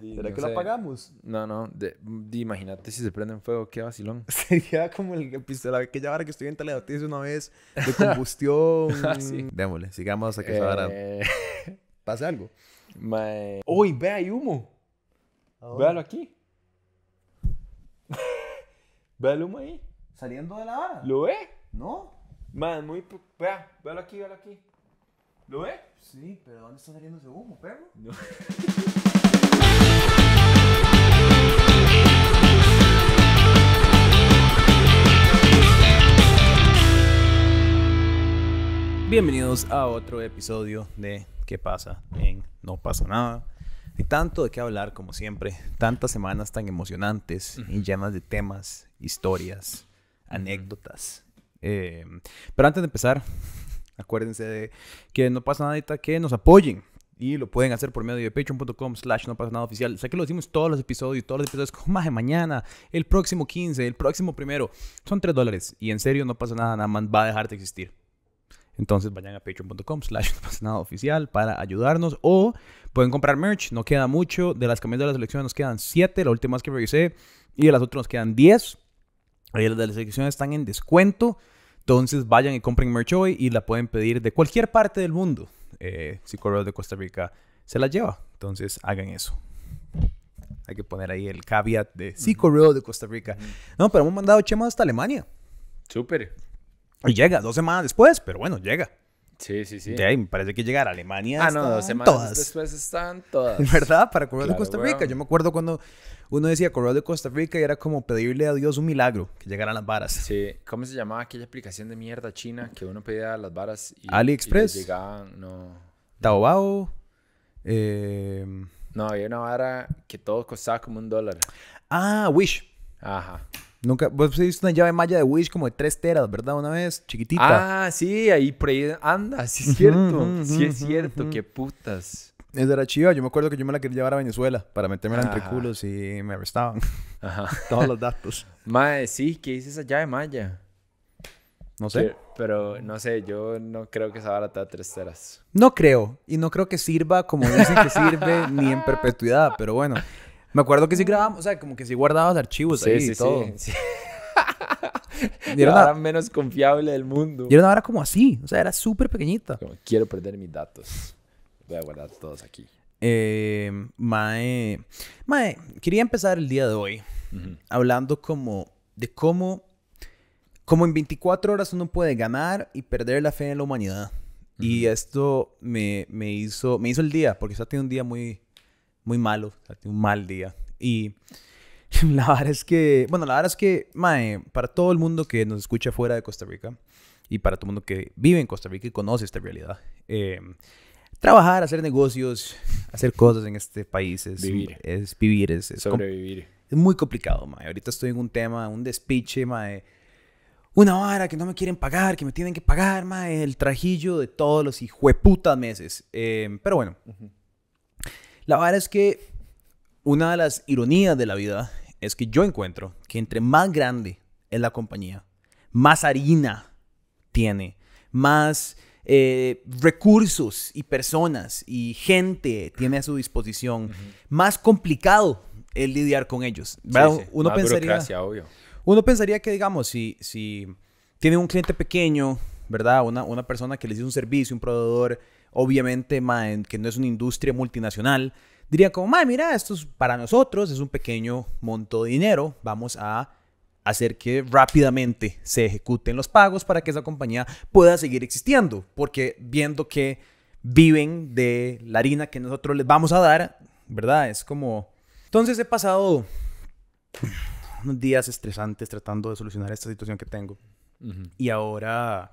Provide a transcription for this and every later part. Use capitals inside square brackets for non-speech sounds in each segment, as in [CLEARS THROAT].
¿Será que lo apagamos? No, no. De, imagínate si se prende en fuego, qué vacilón. [LAUGHS] Sería como el, pistola, aquella vara que estoy en tienes una vez, de combustión. [LAUGHS] Ah, sí. Démosle, sigamos a que eh... pase algo. ¡Uy, ve, hay humo! Véalo aquí. [LAUGHS] ve el humo ahí. Saliendo de la vara. ¿Lo ve? No. Mae, Vea, véalo aquí, véalo aquí. ¿Lo ve? Sí, pero ¿dónde está saliendo ese humo, perro? No. Bienvenidos a otro episodio de ¿Qué pasa en No pasa nada? Y tanto de qué hablar como siempre, tantas semanas tan emocionantes y llenas de temas, historias, anécdotas. Eh, pero antes de empezar, [LAUGHS] acuérdense de que no pasa nada, que nos apoyen. Y lo pueden hacer por medio de patreon.com slash no pasa nada oficial. O sea que lo decimos todos los episodios, todos los episodios como más de mañana, el próximo 15, el próximo primero. Son 3 dólares. Y en serio no pasa nada, nada más va a dejar de existir. Entonces vayan a patreon.com slash [LAUGHS] oficial para ayudarnos o pueden comprar merch, no queda mucho. De las camisetas de la selección nos quedan 7, la última que revisé, y de las otras nos quedan 10. Ahí eh, Las de la selección están en descuento, entonces vayan y compren merch hoy y la pueden pedir de cualquier parte del mundo. Eh, si Correo de Costa Rica se la lleva, entonces hagan eso. Hay que poner ahí el caveat de si de Costa Rica. No, pero hemos mandado Chema hasta Alemania. Súper. Y llega dos semanas después, pero bueno, llega. Sí, sí, sí. De ahí me parece que llegar a Alemania. Ah, no, dos semanas después están todas. [LAUGHS] ¿Verdad? Para correr de Costa Rica. Yo me acuerdo cuando uno decía Correo de Costa Rica y era como pedirle a Dios un milagro, que llegaran las varas. Sí. ¿Cómo se llamaba aquella aplicación de mierda china que uno pedía las varas y. AliExpress. llegaban, no. Taobao. Eh, no, había una vara que todo costaba como un dólar. Ah, Wish. Ajá. Nunca, vos pues, hiciste una llave malla de Wish como de 3 teras, ¿verdad? Una vez, chiquitita. Ah, sí, ahí por ahí anda, sí es cierto, sí es cierto, qué putas. Es de la chiva, yo me acuerdo que yo me la quería llevar a Venezuela para meterme entre culos y me arrestaban. [LAUGHS] Todos los datos. madre sí, ¿qué hice esa llave malla? No sé. Pero, no sé, yo no creo que esa barata de tres teras. No creo. Y no creo que sirva como dicen que sirve ni en perpetuidad, pero bueno. Me acuerdo que sí grabamos, o sea, como que sí guardabas archivos sí, ahí sí, y todo. Sí, [LAUGHS] era la hora menos confiable del mundo. Y era una hora como así, o sea, era súper pequeñita. quiero perder mis datos. Voy a guardar todos aquí. Eh, mae, quería empezar el día de hoy hablando como de cómo, como en 24 horas uno puede ganar y perder la fe en la humanidad. Y esto me, me, hizo, me hizo el día, porque está tiene un día muy, muy malo, o sea, un mal día. Y [LAUGHS] la verdad es que, bueno, la verdad es que, mae, para todo el mundo que nos escucha fuera de Costa Rica y para todo el mundo que vive en Costa Rica y conoce esta realidad, eh, trabajar, hacer negocios, hacer cosas en este país es vivir, es, vivir, es, sobrevivir. Es muy complicado, mae. Ahorita estoy en un tema, un despiche, mae. Una hora que no me quieren pagar, que me tienen que pagar, mae. El trajillo de todos los hijueputas meses. Eh, pero bueno. La verdad es que una de las ironías de la vida es que yo encuentro que entre más grande es la compañía, más harina tiene, más eh, recursos y personas y gente tiene a su disposición, más complicado es lidiar con ellos. Uno, pensaría, obvio. uno pensaría que, digamos, si, si tiene un cliente pequeño, ¿verdad? Una, persona que le hizo un servicio, un proveedor obviamente, que no es una industria multinacional, diría como, mira, esto es para nosotros, es un pequeño monto de dinero, vamos a hacer que rápidamente se ejecuten los pagos para que esa compañía pueda seguir existiendo, porque viendo que viven de la harina que nosotros les vamos a dar, ¿verdad? Es como... Entonces he pasado unos días estresantes tratando de solucionar esta situación que tengo. Y ahora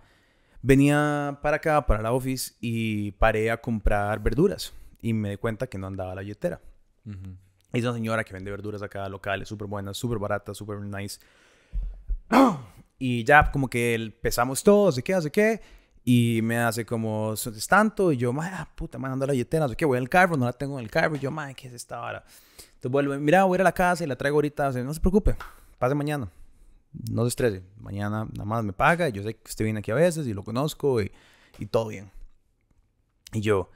Venía para acá, para la office, y paré a comprar verduras. Y me di cuenta que no andaba la billetera. Es una señora que vende verduras acá, locales, súper buenas, súper baratas, súper nice. [CLEARS THROAT] y ya como que pesamos todo, sé qué, hace qué. Y me hace como, es tanto. Y yo, madre, ah, puta, me ando la billetera, sé qué, voy al carro, no la tengo en el carro. Y yo, madre, ¿qué es esta vara? Entonces vuelvo, mira, voy a ir a la casa y la traigo ahorita. no se preocupe, pase mañana no se estrese, mañana nada más me paga, yo sé que usted viene aquí a veces y lo conozco y, y todo bien. Y yo,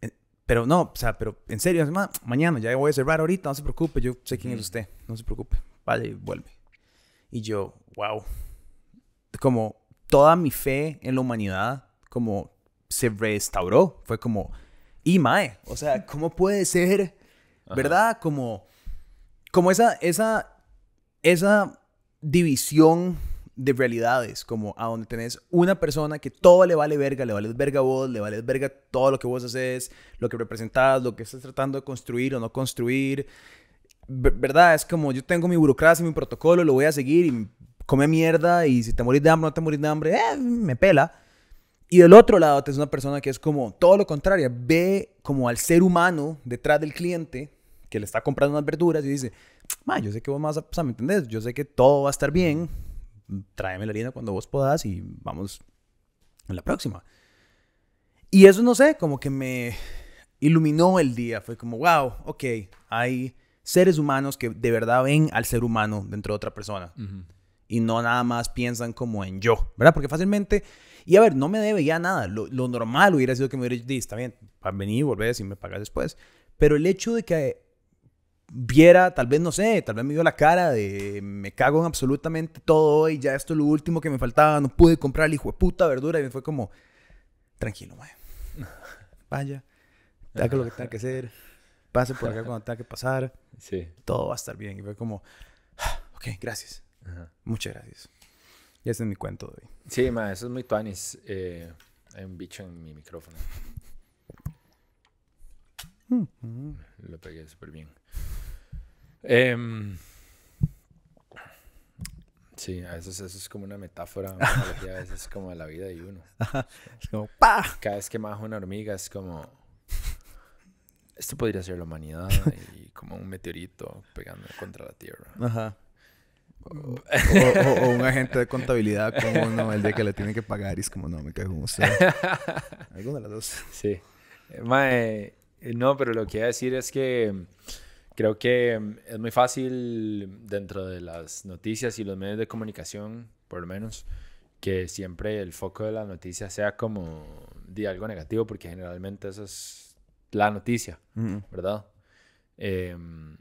eh, pero no, o sea, pero en serio, mañana ya voy a cerrar ahorita, no se preocupe, yo sé quién es usted, no se preocupe, vale, vuelve. Y yo, wow, como toda mi fe en la humanidad, como se restauró, fue como, y mae, o sea, [LAUGHS] ¿cómo puede ser, verdad? Como, como esa, esa, esa división de realidades, como a donde tenés una persona que todo le vale verga, le vale verga vos, le vale verga todo lo que vos haces, lo que representás, lo que estás tratando de construir o no construir. ¿Verdad? Es como yo tengo mi burocracia, mi protocolo, lo voy a seguir y come mierda y si te morís de hambre no te morís de hambre, eh, me pela. Y del otro lado tenés una persona que es como todo lo contrario, ve como al ser humano detrás del cliente que le está comprando unas verduras y dice, yo sé que vos más, o sea, ¿me entendés? Yo sé que todo va a estar bien, tráeme la harina cuando vos podás y vamos en la próxima. Y eso, no sé, como que me iluminó el día, fue como, wow, ok, hay seres humanos que de verdad ven al ser humano dentro de otra persona. Y no nada más piensan como en yo, ¿verdad? Porque fácilmente, y a ver, no me debe ya nada. Lo, lo normal hubiera sido que me hubiera dicho, está bien, vení, volvés y me pagas después. Pero el hecho de que viera, tal vez no sé, tal vez me dio la cara de me cago en absolutamente todo y ya esto es lo último que me faltaba, no pude comprar el hijo de puta verdura y me fue como, tranquilo, [LAUGHS] Vaya, haga lo que tenga que hacer, pase por acá [LAUGHS] cuando tenga que pasar, sí. todo va a estar bien. Y fue como, ah, ok, gracias, muchas gracias. Y ese es mi cuento de hoy. Sí, ma eso es muy tuanis. Eh, hay un bicho en mi micrófono. [LAUGHS] Lo pegué súper bien. Em, sí, a veces eso es como una metáfora, a veces es como la vida de uno. [LAUGHS] Cada vez que majo una hormiga es como. Esto podría ser la humanidad y como un meteorito pegando contra la Tierra. O, un agente de contabilidad como el de que le tiene que pagar y es como no, me cago en usted. [LAUGHS] Alguna de las dos. Sí. Eh, eh, no, pero lo que iba decir es que Creo que mm, es muy fácil dentro de las noticias y los medios de comunicación, por lo menos, que siempre el foco de la noticia sea como de algo negativo, porque generalmente eso es la noticia, ¿verdad? Em,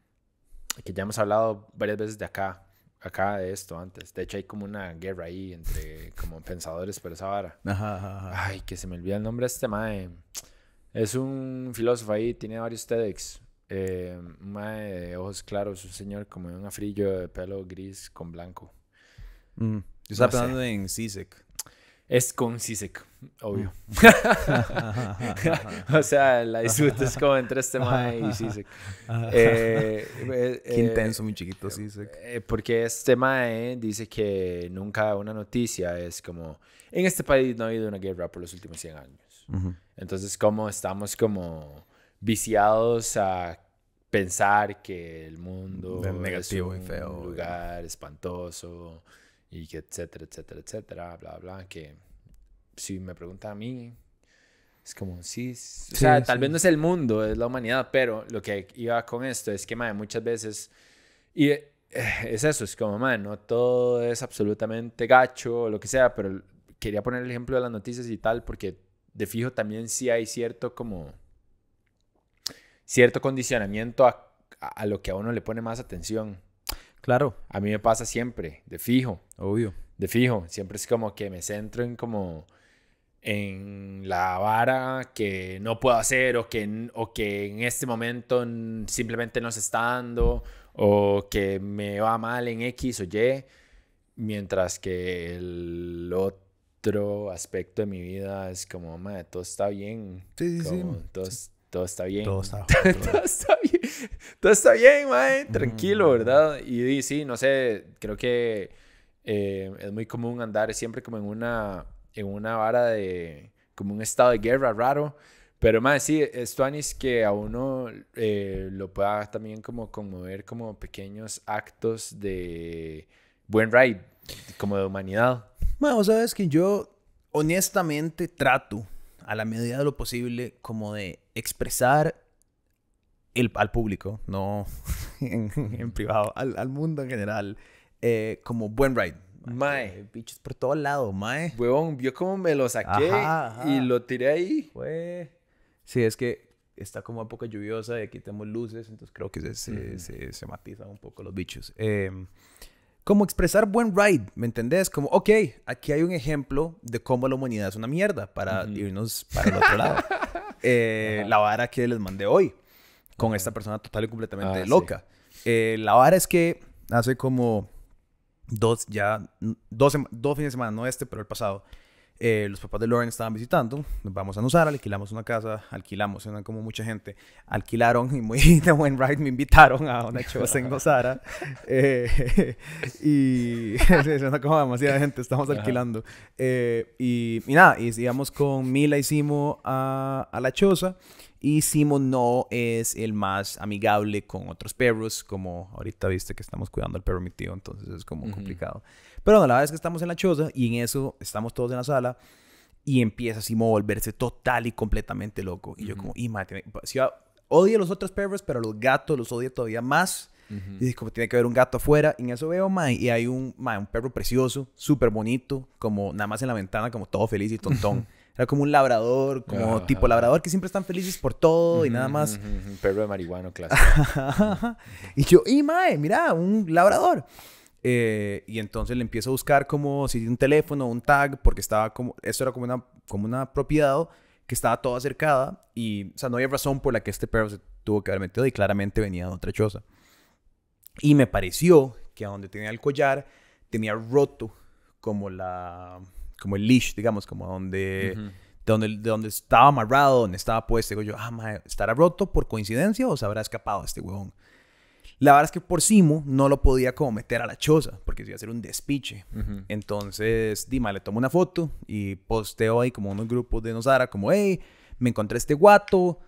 que ya hemos hablado varias veces de acá, acá de esto antes. De hecho, hay como una guerra ahí entre como pensadores por esa vara. Ay, que se me olvida el nombre de este mae. Es un filósofo ahí, tiene varios TEDx. Eh, mae de ojos claros, un señor como de un afrillo de pelo gris con blanco. Mm. Yo pensando en Sisek. Es con Sisek, obvio. Mm. [LAUGHS] [LAUGHS] o sea, la disputa es como entre este mae y Sisek. [LAUGHS] Eh, eh, Qué eh, intenso, mi chiquito Sisek. porque este mae dice que nunca una noticia es como: en este país no ha habido una guerra por los últimos 100 años. Entonces, como estamos como viciados a pensar que el mundo Es negativo es un y lugar espantoso y que etcétera, etcétera, etcétera, bla, bla, que si me pregunta a mí, es como, sí, sí o sea, tal vez no es el mundo, es la humanidad, pero lo que iba con esto es que, madre, muchas veces, y eh, es eso, es como, madre, no todo es absolutamente gacho o lo que sea, pero quería poner el ejemplo de las noticias y tal, porque de fijo también sí hay cierto como cierto condicionamiento a, lo que a uno le pone más atención. Claro. A mí me pasa siempre, de fijo. Obvio. De fijo. Siempre es como que me centro en como en la vara que no puedo hacer o que, o que en este momento simplemente no se está dando o que me va mal en X o Y, mientras que el otro aspecto de mi vida es como, madre, todo está bien. Sí, sí, sí todo está bien. Todo [LAUGHS] está, bien. Todo está bien, mae. Mm, tranquilo, mm, mm. ¿verdad? Y, sí, no sé, creo que eh, es muy común andar siempre como en una, en una vara de, como un estado de guerra raro. Pero más sí, es Anis que a uno eh, lo pueda también como conmover como pequeños actos de buen ride, como de humanidad. Bueno, sabes que yo honestamente trato a la medida de lo posible, como de expresar el, al público, no [LAUGHS] en, privado, al, al, mundo en general, eh, como buen ride. Mae. Bichos por todos lados, mae. Huevón, vio como me lo saqué y lo tiré ahí. Fue... Sí, es que está como época lluviosa y aquí tenemos luces, entonces creo que se, se, se, matizan un poco los bichos. Eh, como expresar buen ride, ¿me entendés? Como, ok, aquí hay un ejemplo de cómo la humanidad es una mierda para irnos para el otro lado. [LAUGHS] Eh, la vara que les mandé hoy con esta persona total y completamente ah, loca. Eh, la vara es que hace como dos, ya, dos, dos fines de semana, no este, pero el pasado, eh, los papás de Lauren estaban visitando, nos vamos a usar alquilamos una casa, alquilamos, eran como mucha gente, alquilaron y muy [LAUGHS] de buen ride me invitaron a una [LAUGHS] choza en Nosara. eh, [LAUGHS] y era como demasiada gente, estamos alquilando. Eh, y, nada, y íbamos con Mila y Simo a, la choza y Simo no es el más amigable con otros perros, como ahorita viste que estamos cuidando al perro mi tío, entonces es como complicado. Pero bueno, la verdad es que estamos en la choza y en eso estamos todos en la sala y empieza así a volverse total y completamente loco. Y yo como, y mae, si pues, odio los otros perros, pero los gatos los odio todavía más. Y como tiene que haber un gato afuera, y en eso veo, mae, y hay un, un perro precioso, súper bonito, como nada más en la ventana, como todo feliz y tontón. [LAUGHS] Era como un labrador, como tipo labrador, que siempre están felices por todo y nada más. Un perro de marihuano claro. [LAUGHS] y yo, y mae, mira, un labrador. Eh, y entonces le empiezo a buscar como si un teléfono, un tag, porque estaba como, eso era como una, como una propiedad que estaba toda cercada y, o sea, no había razón por la que este perro se tuvo que haber metido y claramente venía de otra choza. Y me pareció que a donde tenía el collar tenía roto como la, como el leash, digamos, como donde... donde, donde, estaba amarrado, donde estaba puesto. Digo yo, ah, madre, ¿estará roto por coincidencia o se habrá escapado este huevón? La verdad es que por Simo no lo podía como meter a la choza, porque se iba a hacer un despiche. Entonces, Dima le tomó una foto y posteó ahí como unos grupos de Nosara, como, hey, me encontré este guato.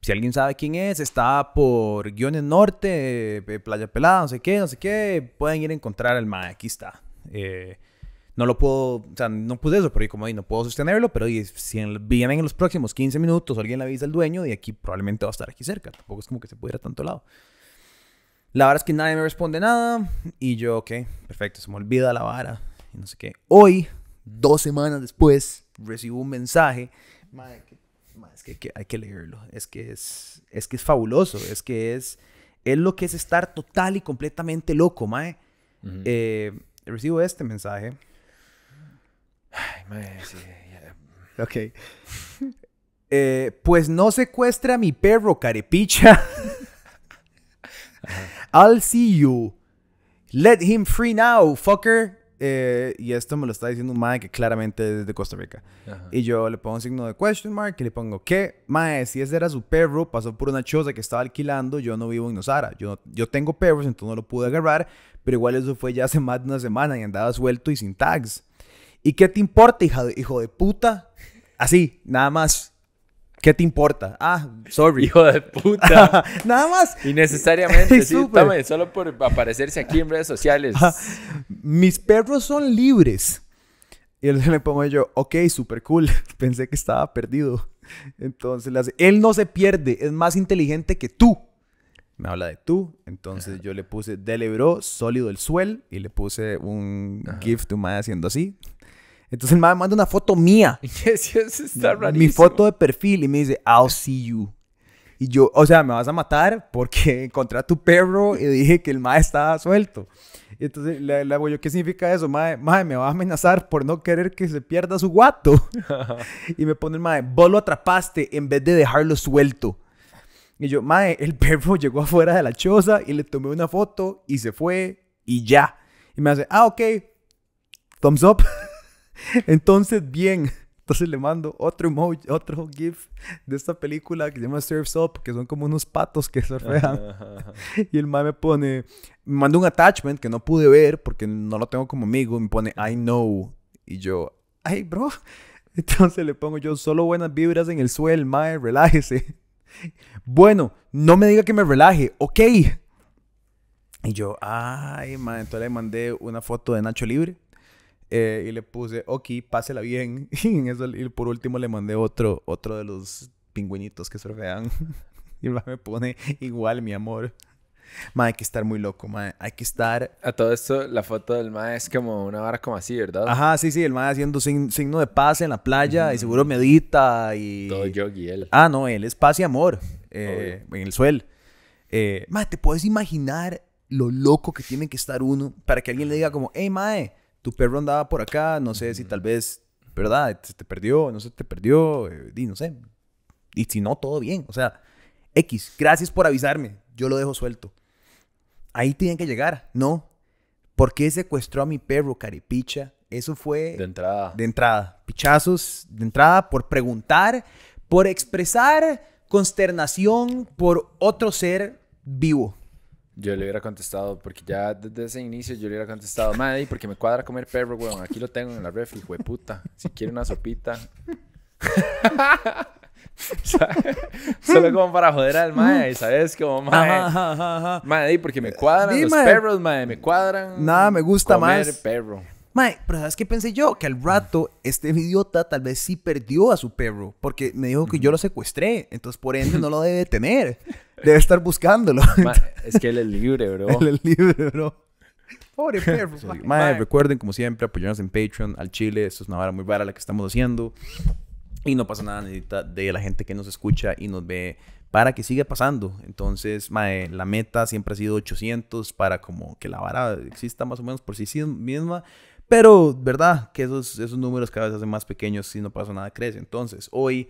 Si alguien sabe quién es, está por Guiones Norte, eh, Playa Pelada, no sé qué, no sé qué. Pueden ir a encontrar al MAE, aquí está. Eh, no lo puedo, o sea, no pude eso, pero como ahí no puedo sostenerlo, pero si vienen en los próximos 15 minutos, alguien le avisa al dueño y aquí probablemente va a estar aquí cerca. Tampoco es como que se pudiera tanto lado. La vara es que nadie me responde nada. Y yo, ok, perfecto, se me olvida la vara. Y no sé qué. Hoy, dos semanas después, recibo un mensaje. es que, hay que leerlo. Es que es, es que es fabuloso. Es que es, es lo que es estar total y completamente loco, mae. Eh, recibo este mensaje. Ay, mae, sí, Ok. [LAUGHS] Eh, pues no secuestra a mi perro, carepicha. [LAUGHS] I'll see you. Let him free now, fucker. Eh, y esto me lo está diciendo un mae que claramente es de Costa Rica. Y yo le pongo un signo de question mark y le pongo, ¿qué? Mae, si ese era su perro, pasó por una choza que estaba alquilando, yo no vivo en Nosara. Yo, yo tengo perros, entonces no lo pude agarrar, pero igual eso fue ya hace más de una semana y andaba suelto y sin tags. ¿Y qué te importa, hijo de puta? Así, nada más. ¿Qué te importa? Ah, sorry. Hijo de puta. [LAUGHS] Nada más. Innecesariamente, sí, solo por aparecerse aquí en redes sociales. Mis perros son libres. Y él le pongo yo, ok, super cool. [LAUGHS] Pensé que estaba perdido. Entonces le hace, él no se pierde, es más inteligente que tú. Me habla de tú. Entonces yo le puse, bro, sólido el suelo Y le puse un gift to my haciendo así. Entonces el mae manda una foto mía. [LAUGHS] está rarísimo. Mi foto de perfil y me dice, I'll see you. Y yo, o sea, me vas a matar porque [LAUGHS] encontré a tu perro y dije que el mae estaba suelto. Entonces le, hago yo, ¿qué significa eso? Mae, mae, me va a amenazar por no querer que se pierda su guato. [LAUGHS] y me pone el mae, vos lo atrapaste en vez de dejarlo suelto. Y yo, mae, el perro llegó afuera de la choza y le tomé una foto y se fue y ya. Y me hace, ah, ok, thumbs up. Entonces, bien. Entonces le mando otro emoji, otro GIF de esta película que se llama Surf's Up, que son como unos patos que surfean. Y el mae me pone, me manda un attachment que no pude ver porque no lo tengo como amigo. Me pone, I know. Y yo, ay, bro. [LAUGHS] Entonces le pongo yo, solo buenas vibras en el suelo, mae, relájese. Bueno, no me diga que me relaje, ok. Y yo, ay, mae, entonces le mandé una foto de Nacho Libre eh, y le puse, ok, pásela bien. [LAUGHS] Y, eso, y por último le mandé otro, otro de los pingüinitos que surfean. [LAUGHS] y me pone igual, mi amor. Ma, hay que estar muy loco, ma. Hay que estar. A todo esto, la foto del ma es como una vara como así, ¿verdad? Ajá, sí, sí. El ma haciendo signo de paz en la playa y seguro medita y. Todo y él. Ah, no, él es paz y amor eh, en el suelo. Eh, te puedes imaginar lo loco que tiene que estar uno para que alguien le diga, como, hey, mae eh, tu perro andaba por acá, no sé si tal vez, ¿verdad? Se te perdió, no se te perdió, eh, di, no sé. Y si no, todo bien. O sea, X, gracias por avisarme, yo lo dejo suelto. Ahí tienen que llegar, ¿no? ¿Por qué secuestró a mi perro, caripicha? Eso fue... De entrada. De entrada. Pichazos de entrada por preguntar, por expresar consternación por otro ser vivo. Yo le hubiera contestado, porque ya desde ese inicio yo le hubiera contestado, madre, porque me cuadra comer perro, weón. Aquí lo tengo en la refri, puta. Si quiere una sopita. [LAUGHS] Solo como para joder al mae, ¿sabes? Como mae. porque me cuadran los perros, madre. Me cuadran. Nada, me gusta comer más. perro. Mae, pero ¿sabes qué pensé yo? Que al rato este idiota tal vez sí perdió a su perro. Porque me dijo que yo lo secuestré. Entonces, por ende, no lo debe tener. Debe estar buscándolo. [LAUGHS] es que él es libre, bro. Él es libre, bro. Pobre [LAUGHS] perro. recuerden, como siempre, apoyarnos en Patreon, al Chile. eso es una vara muy vara la que estamos haciendo. Y no pasa nada, necesita de la gente que nos escucha y nos ve para que siga pasando. Entonces, mae, la meta siempre ha sido 800 para como que la vara exista más o menos por sí misma. Pero, ¿verdad? Que esos, esos números cada vez hacen más pequeños si no pasa nada, crece. Entonces, hoy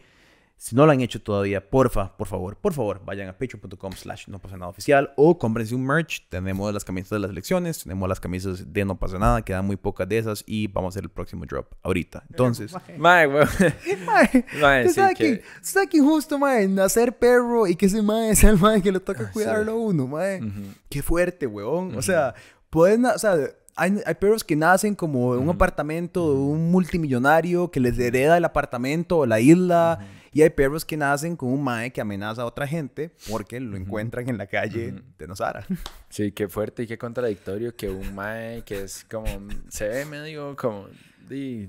si no lo han hecho todavía, porfa, por favor, por favor, vayan a patreon.com slash no pasa nada oficial o cómprense un merch. Tenemos las camisas de las elecciones, tenemos las camisas de no pasa nada, quedan muy pocas de esas y vamos a hacer el próximo drop ahorita. Eh, Entonces... [LAUGHS] Mae, weón. [LAUGHS] Mae, Está aquí justo, mae, nacer perro y que ese mae sea el mae que le toca ah, cuidarlo uno, mae. Qué fuerte, weón. O sea, pueden... O sea, hay, perros que nacen como en un apartamento de un multimillonario que les hereda el apartamento o la isla y hay perros que nacen con un mae que amenaza a otra gente porque lo encuentran en la calle de Nosara. [LAUGHS] Sí, qué fuerte y qué contradictorio que un mae que es como, se ve medio como...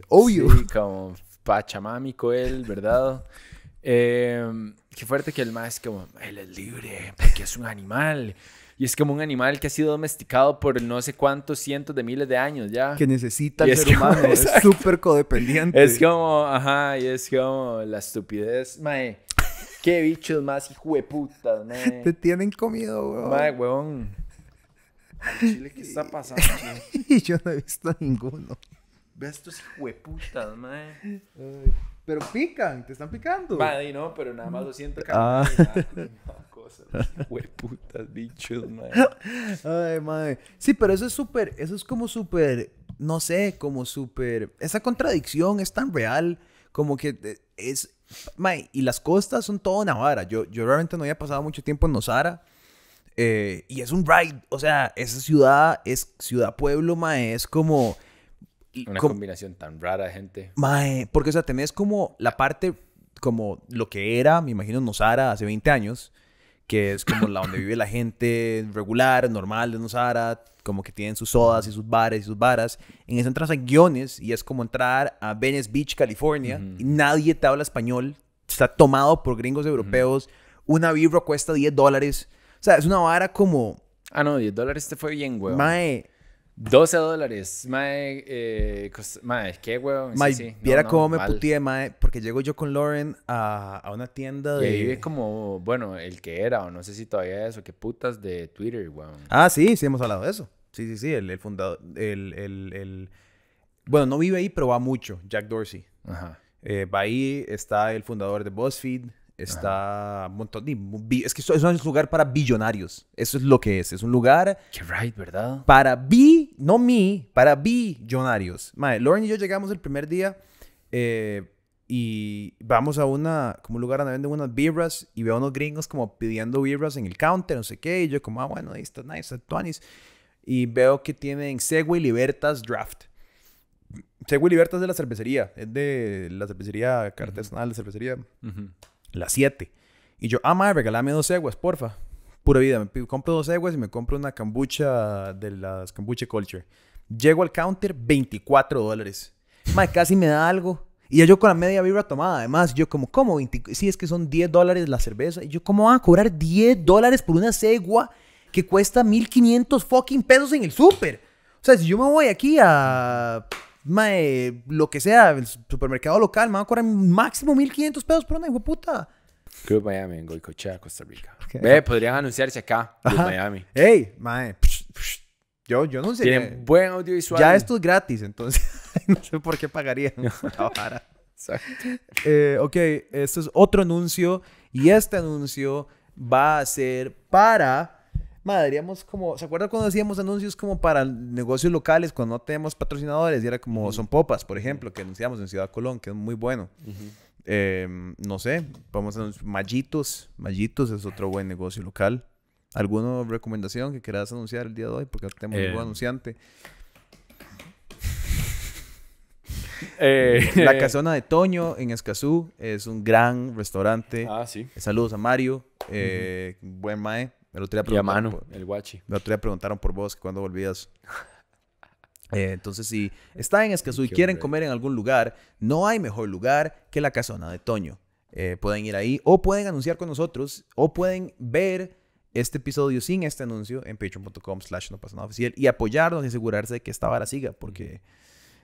Obvio. como pachamámico él, ¿verdad? [LAUGHS] Em, qué fuerte que el mae es como, él es libre porque es un animal y es como un animal que ha sido domesticado por no sé cuántos cientos de miles de años ya. Que necesita ser humano, [LAUGHS] es súper codependiente. Es como, ajá, y es como la estupidez. Mae, qué bichos más hijueputas, mae. [LAUGHS] Te tienen comido, weón. Mae, weón. Chile, ¿qué está pasando? Y [LAUGHS] yo no he visto ninguno. Ve estos hijueputas, mae. Ay. Pero pican, te están picando. Madre, no, pero nada más lo siento. Ah. [LAUGHS] Cosas. bichos, madre. Ay, madre. Sí, pero eso es súper, eso es como súper, no sé, como súper... Esa contradicción es tan real, como que es... y las costas son todo Navarra. Yo, yo realmente no había pasado mucho tiempo en Nosara. Eh, y es un ride, o sea, esa ciudad es ciudad-pueblo, mae, es como una combinación tan rara, gente. Mae, porque, o sea, tenés como la parte, como lo que era, me imagino, Nosara hace 20 años, que es como la donde vive la gente regular, normal de Nosara, como que tienen sus sodas y sus bares y sus varas. En esa entras a guiones y es como entrar a Venice Beach, California, y nadie te habla español, está tomado por gringos europeos, una birra cuesta 10 dólares. O sea, es una vara como... Ah, no, 10 dólares te fue bien, güey. Mae, 12 dólares, mae, eh, mae, qué huevón. viera cómo me mal. mae, porque llego yo con Lauren a, una tienda de... Y vive como, bueno, el que era, o no sé si todavía es, o qué putas de Twitter, weón. Ah, sí, sí hemos hablado de eso. Sí, sí, sí, el, el fundador, el, el, el... Bueno, no vive ahí, pero va mucho, Jack Dorsey. Ajá. Eh, va ahí, está el fundador de BuzzFeed, Está un montón de... Es que eso, es un lugar para billonarios. Eso es lo que es. Es un lugar... Que right, ¿verdad? Para bi... No mi, para billonarios. Mae, Lauren y yo llegamos el primer día eh, y vamos a una... Como un lugar donde venden unas birras y veo a unos gringos como pidiendo birras en el counter, no sé qué. Y yo como, ah, bueno, ahí está nice, está Y veo que tienen Segway Libertas Draft. Segway Libertas de la cervecería. Es de la cervecería artesanal, de la cervecería las 7. Y yo, ah, madre, regálame dos aguas, porfa. Pura vida, me compro dos aguas y me compro una cambucha de las Kombucha Culture. Llego al counter, 24 dólares. Madre, casi me da algo. Y ya yo con la media vibra tomada. Además, yo como, ¿cómo? si sí, es que son 10 dólares la cerveza. Y yo, ¿cómo van a cobrar 10 dólares por una cegua que cuesta 1500 fucking pesos en el súper? O sea, si yo me voy aquí a mae, eh, lo que sea, el supermercado local, me van a cobrar máximo 1500 pesos por una hijo puta. Club Miami en Goicochea, Costa Rica. Okay. podrían anunciarse acá, en Miami. Ey, mae. Eh, yo, yo no sé. Tienen buen audiovisual. Ya esto es gratis, entonces [LAUGHS] no sé por qué pagarían [LAUGHS] eh, ok, esto es otro anuncio. Y este anuncio va a ser para madre, como, ¿se acuerdan cuando hacíamos anuncios como para negocios locales cuando no tenemos patrocinadores? Y era como Son Popas, por ejemplo, que anunciamos en Ciudad Colón, que es muy bueno. Em, no sé, vamos a Mallitos, Mallitos es otro buen negocio local. ¿Alguna recomendación que quieras anunciar el día de hoy? Porque tenemos un buen em. anunciante. [LAUGHS] Eh. la Casona de Toño en Escazú es un gran restaurante. Ah, sí. Saludos a Mario, eh, buen mae me lo día el guachi. El preguntaron por vos, ¿cuándo volvías? [LAUGHS] Eh, entonces, si están en Escazú y quieren comer en algún lugar, no hay mejor lugar que la casona de Toño. Eh, pueden ir ahí o pueden anunciar con nosotros o pueden ver este episodio sin este anuncio en patreon.com slash no pasa oficial y apoyarnos y asegurarse de que esta vara siga porque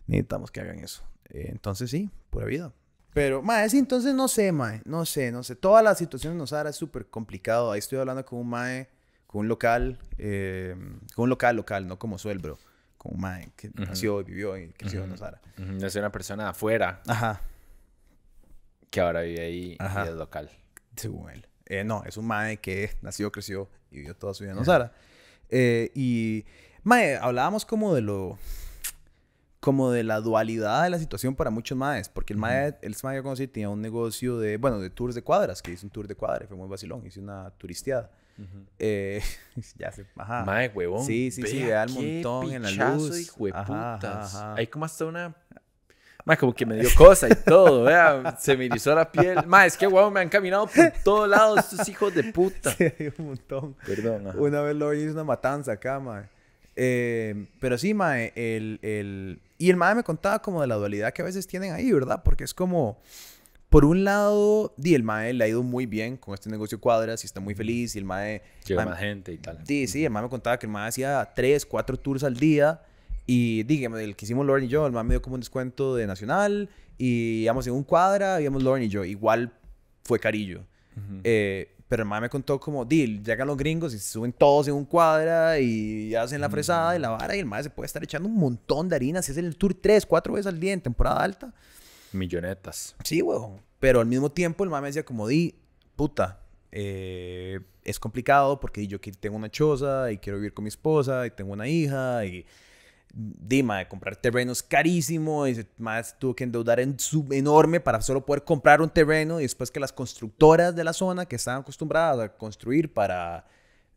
necesitamos que hagan eso. Eh, entonces sí, pura vida. Pero, mae, sí, entonces no sé, mae. No sé, no sé. Todas las situaciones Osara es súper complicado. Ahí estoy hablando con un mae, con un local, eh, con un local local, no como suelbro. Con un mae que nació y vivió y creció en Nosara. una persona afuera. Ajá. Que ahora vive ahí y es local. Según él. Eh, no, es un mae que nació, creció y vivió toda su vida en Nosara. Eh, y, mae, hablábamos como de lo como de la dualidad de la situación para muchos maes, porque el mae, el mae que conocí tenía un negocio de, bueno, de tours de cuadras, que hice un tour de cuadras. fue muy vacilón, hice una turisteada. Uh eh, [LAUGHS] ya se, ajá. Mae, huevón. Sí, sí, sí, vea el montón en la luz. Hijo de ajá, Hay como hasta una Mae, como que me dio cosa y todo, vea. Se me hizo la piel. Mae, es que guau, me han caminado por todos lados estos hijos de puta. [LAUGHS] Sí, un montón. Perdón. Una vez lo hice una matanza acá, mae. Eh, pero sí, mae, el, el... Y el mae me contaba como de la dualidad que a veces tienen ahí, ¿verdad? Porque es como... Por un lado, di, el MAE le ha ido muy bien con este negocio cuadras y está muy feliz. Y el MAE. Lleva más gente y tal. Sí, sí, el MAE me contaba que el MAE hacía tres, cuatro tours al día. Y dígame, el que hicimos Lauren y yo, el MAE me dio como un descuento de Nacional. Y íbamos en un cuadra, íbamos Lauren y yo. Igual fue carillo. Pero el mae me contó como, Dil, llegan los gringos y se suben todos en un cuadra y hacen la mm. fresada y la vara y el mae se puede estar echando un montón de harina si es el tour tres, cuatro veces al día en temporada alta. Millonetas. Sí, weón... Pero al mismo tiempo el mae me decía como, Di, puta, eh, es complicado porque yo tengo una choza y quiero vivir con mi esposa y tengo una hija y Dima, de comprar terrenos carísimos y más tuvo que endeudar en su, enorme para solo poder comprar un terreno y después que las constructoras de la zona que estaban acostumbradas a construir para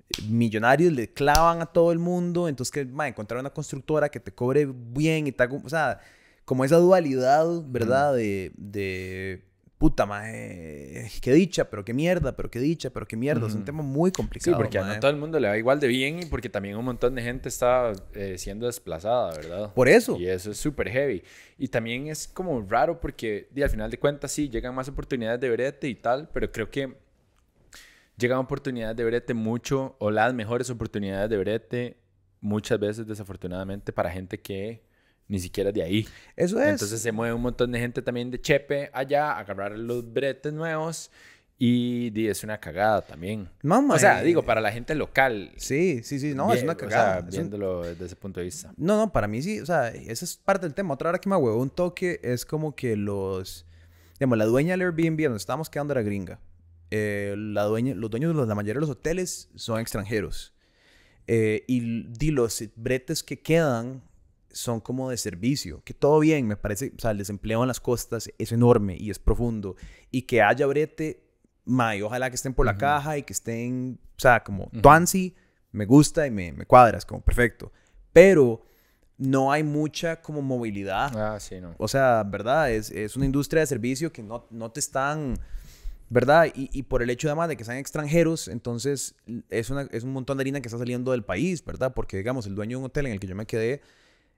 eh, millonarios le clavan a todo el mundo, entonces que a encontrar una constructora que te cobre bien y tal, o sea, como esa dualidad, ¿verdad? de puta, madre, qué dicha, pero qué mierda, pero qué dicha, pero qué mierda. Es un tema muy complicado. Sí, porque a no todo el mundo le va igual de bien y porque también un montón de gente está eh, siendo desplazada, ¿verdad? Por eso. Y eso es súper heavy. Y también es como raro porque al final de cuentas sí, llegan más oportunidades de brete y tal, pero creo que llegan oportunidades de brete mucho o las mejores oportunidades de brete muchas veces desafortunadamente para gente que ni siquiera de ahí. Eso es. Entonces se mueve un montón de gente también de Chepe allá, a agarrar los bretes nuevos. Y es una cagada también. Mamá, o sea, eh, digo, para eh, la gente local. Sí, sí, sí, no, es una cagada. viéndolo desde ese punto de vista. No, no, para mí sí, o sea, esa es parte del tema. Otra hora que me huevo un toque es como que los. Digamos, la dueña del Airbnb donde estábamos quedando era gringa. Eh, la dueña, los dueños de la mayoría de los hoteles son extranjeros. y, di los bretes que quedan son como de servicio, que todo bien, me parece, o sea, el desempleo en las costas es enorme y es profundo, y que haya brete, may, ojalá que estén por la caja y que estén, o sea, como uh me gusta y me, cuadras, como perfecto, pero no hay mucha como movilidad. Ah, sí, no. O sea, ¿verdad? Es, es una industria de servicio que no, no te están... ¿verdad? Y, por el hecho además de que sean extranjeros, entonces es, una, es un montón de harina que está saliendo del país, ¿verdad? Porque digamos, el dueño de un hotel en el que yo me quedé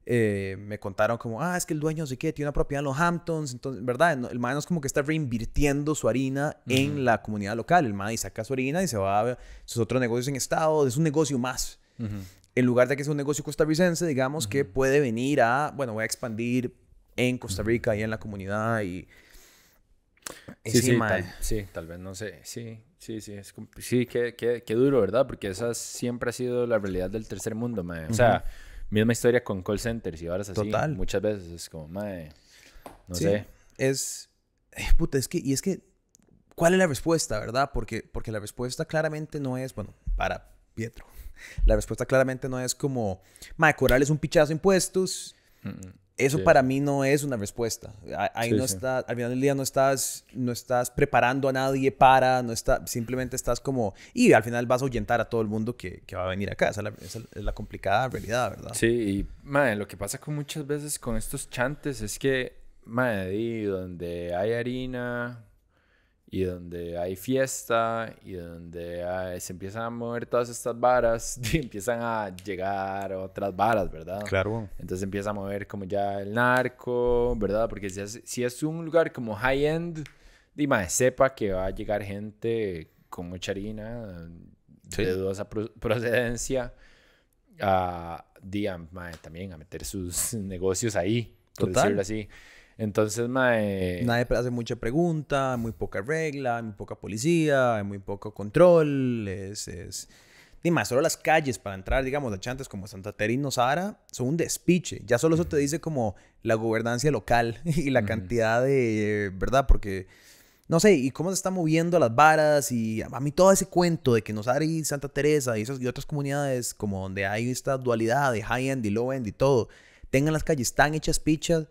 eh, me contaron como, ah, es que el dueño sé qué, tiene una propiedad en los Hamptons, entonces, ¿verdad? El man es como que está reinvirtiendo su harina en la comunidad local, el man saca su harina y se va a sus otros negocios en estado, es un negocio más. En lugar de que sea un negocio costarricense, digamos que puede venir a, bueno, voy a expandir en Costa Rica y en la comunidad y... sí, tal, vez, no sé, sí, sí, sí, sí, qué, qué, qué, duro, ¿verdad? Porque esa siempre ha sido la realidad del tercer mundo, man. O sea, Misma historia con call centers y ahora así. Total. Muchas veces es como, mae, no sé. Es, eh, puta, es que, y es que, ¿cuál es la respuesta, verdad? Porque, porque la respuesta claramente no es, bueno, para Pietro, la respuesta claramente no es como, mae, Coral es un pichazo de impuestos. Mm, mm. Eso para mí no es una respuesta. Ahí no está, al final del día no estás, no estás preparando a nadie para, no está, simplemente estás como, y al final vas a ahuyentar a todo el mundo que, va a venir acá. Esa es, la, complicada realidad, ¿verdad? Sí, y madre, lo que pasa con muchas veces con estos chantes es que, madre, donde hay harina, y donde hay fiesta y donde ah, se empiezan a mover todas estas varas [LAUGHS] y empiezan a llegar otras varas, ¿verdad? Claro. Entonces empieza a mover como ya el narco, ¿verdad? Porque si es, un lugar como high-end, dime, sepa que va a llegar gente con mucha harina, de dudosa procedencia, a, diam también a meter sus [LAUGHS] negocios ahí, por Total. decirlo así. Entonces, Nadie hace mucha pregunta, muy poca regla, muy poca policía, muy poco control, es... es... Ni más, solo las calles para entrar, digamos, a chantes como Santa Teresa y Nosara son un despiche. Ya solo eso te dice como la gobernancia local [LAUGHS] y la cantidad de... ¿Verdad? Porque... No sé, y cómo se está moviendo las varas y a mí todo ese cuento de que nos y Santa Teresa y, esas, y otras comunidades como donde hay esta dualidad de high-end y low-end y todo, tengan las calles tan hechas pichas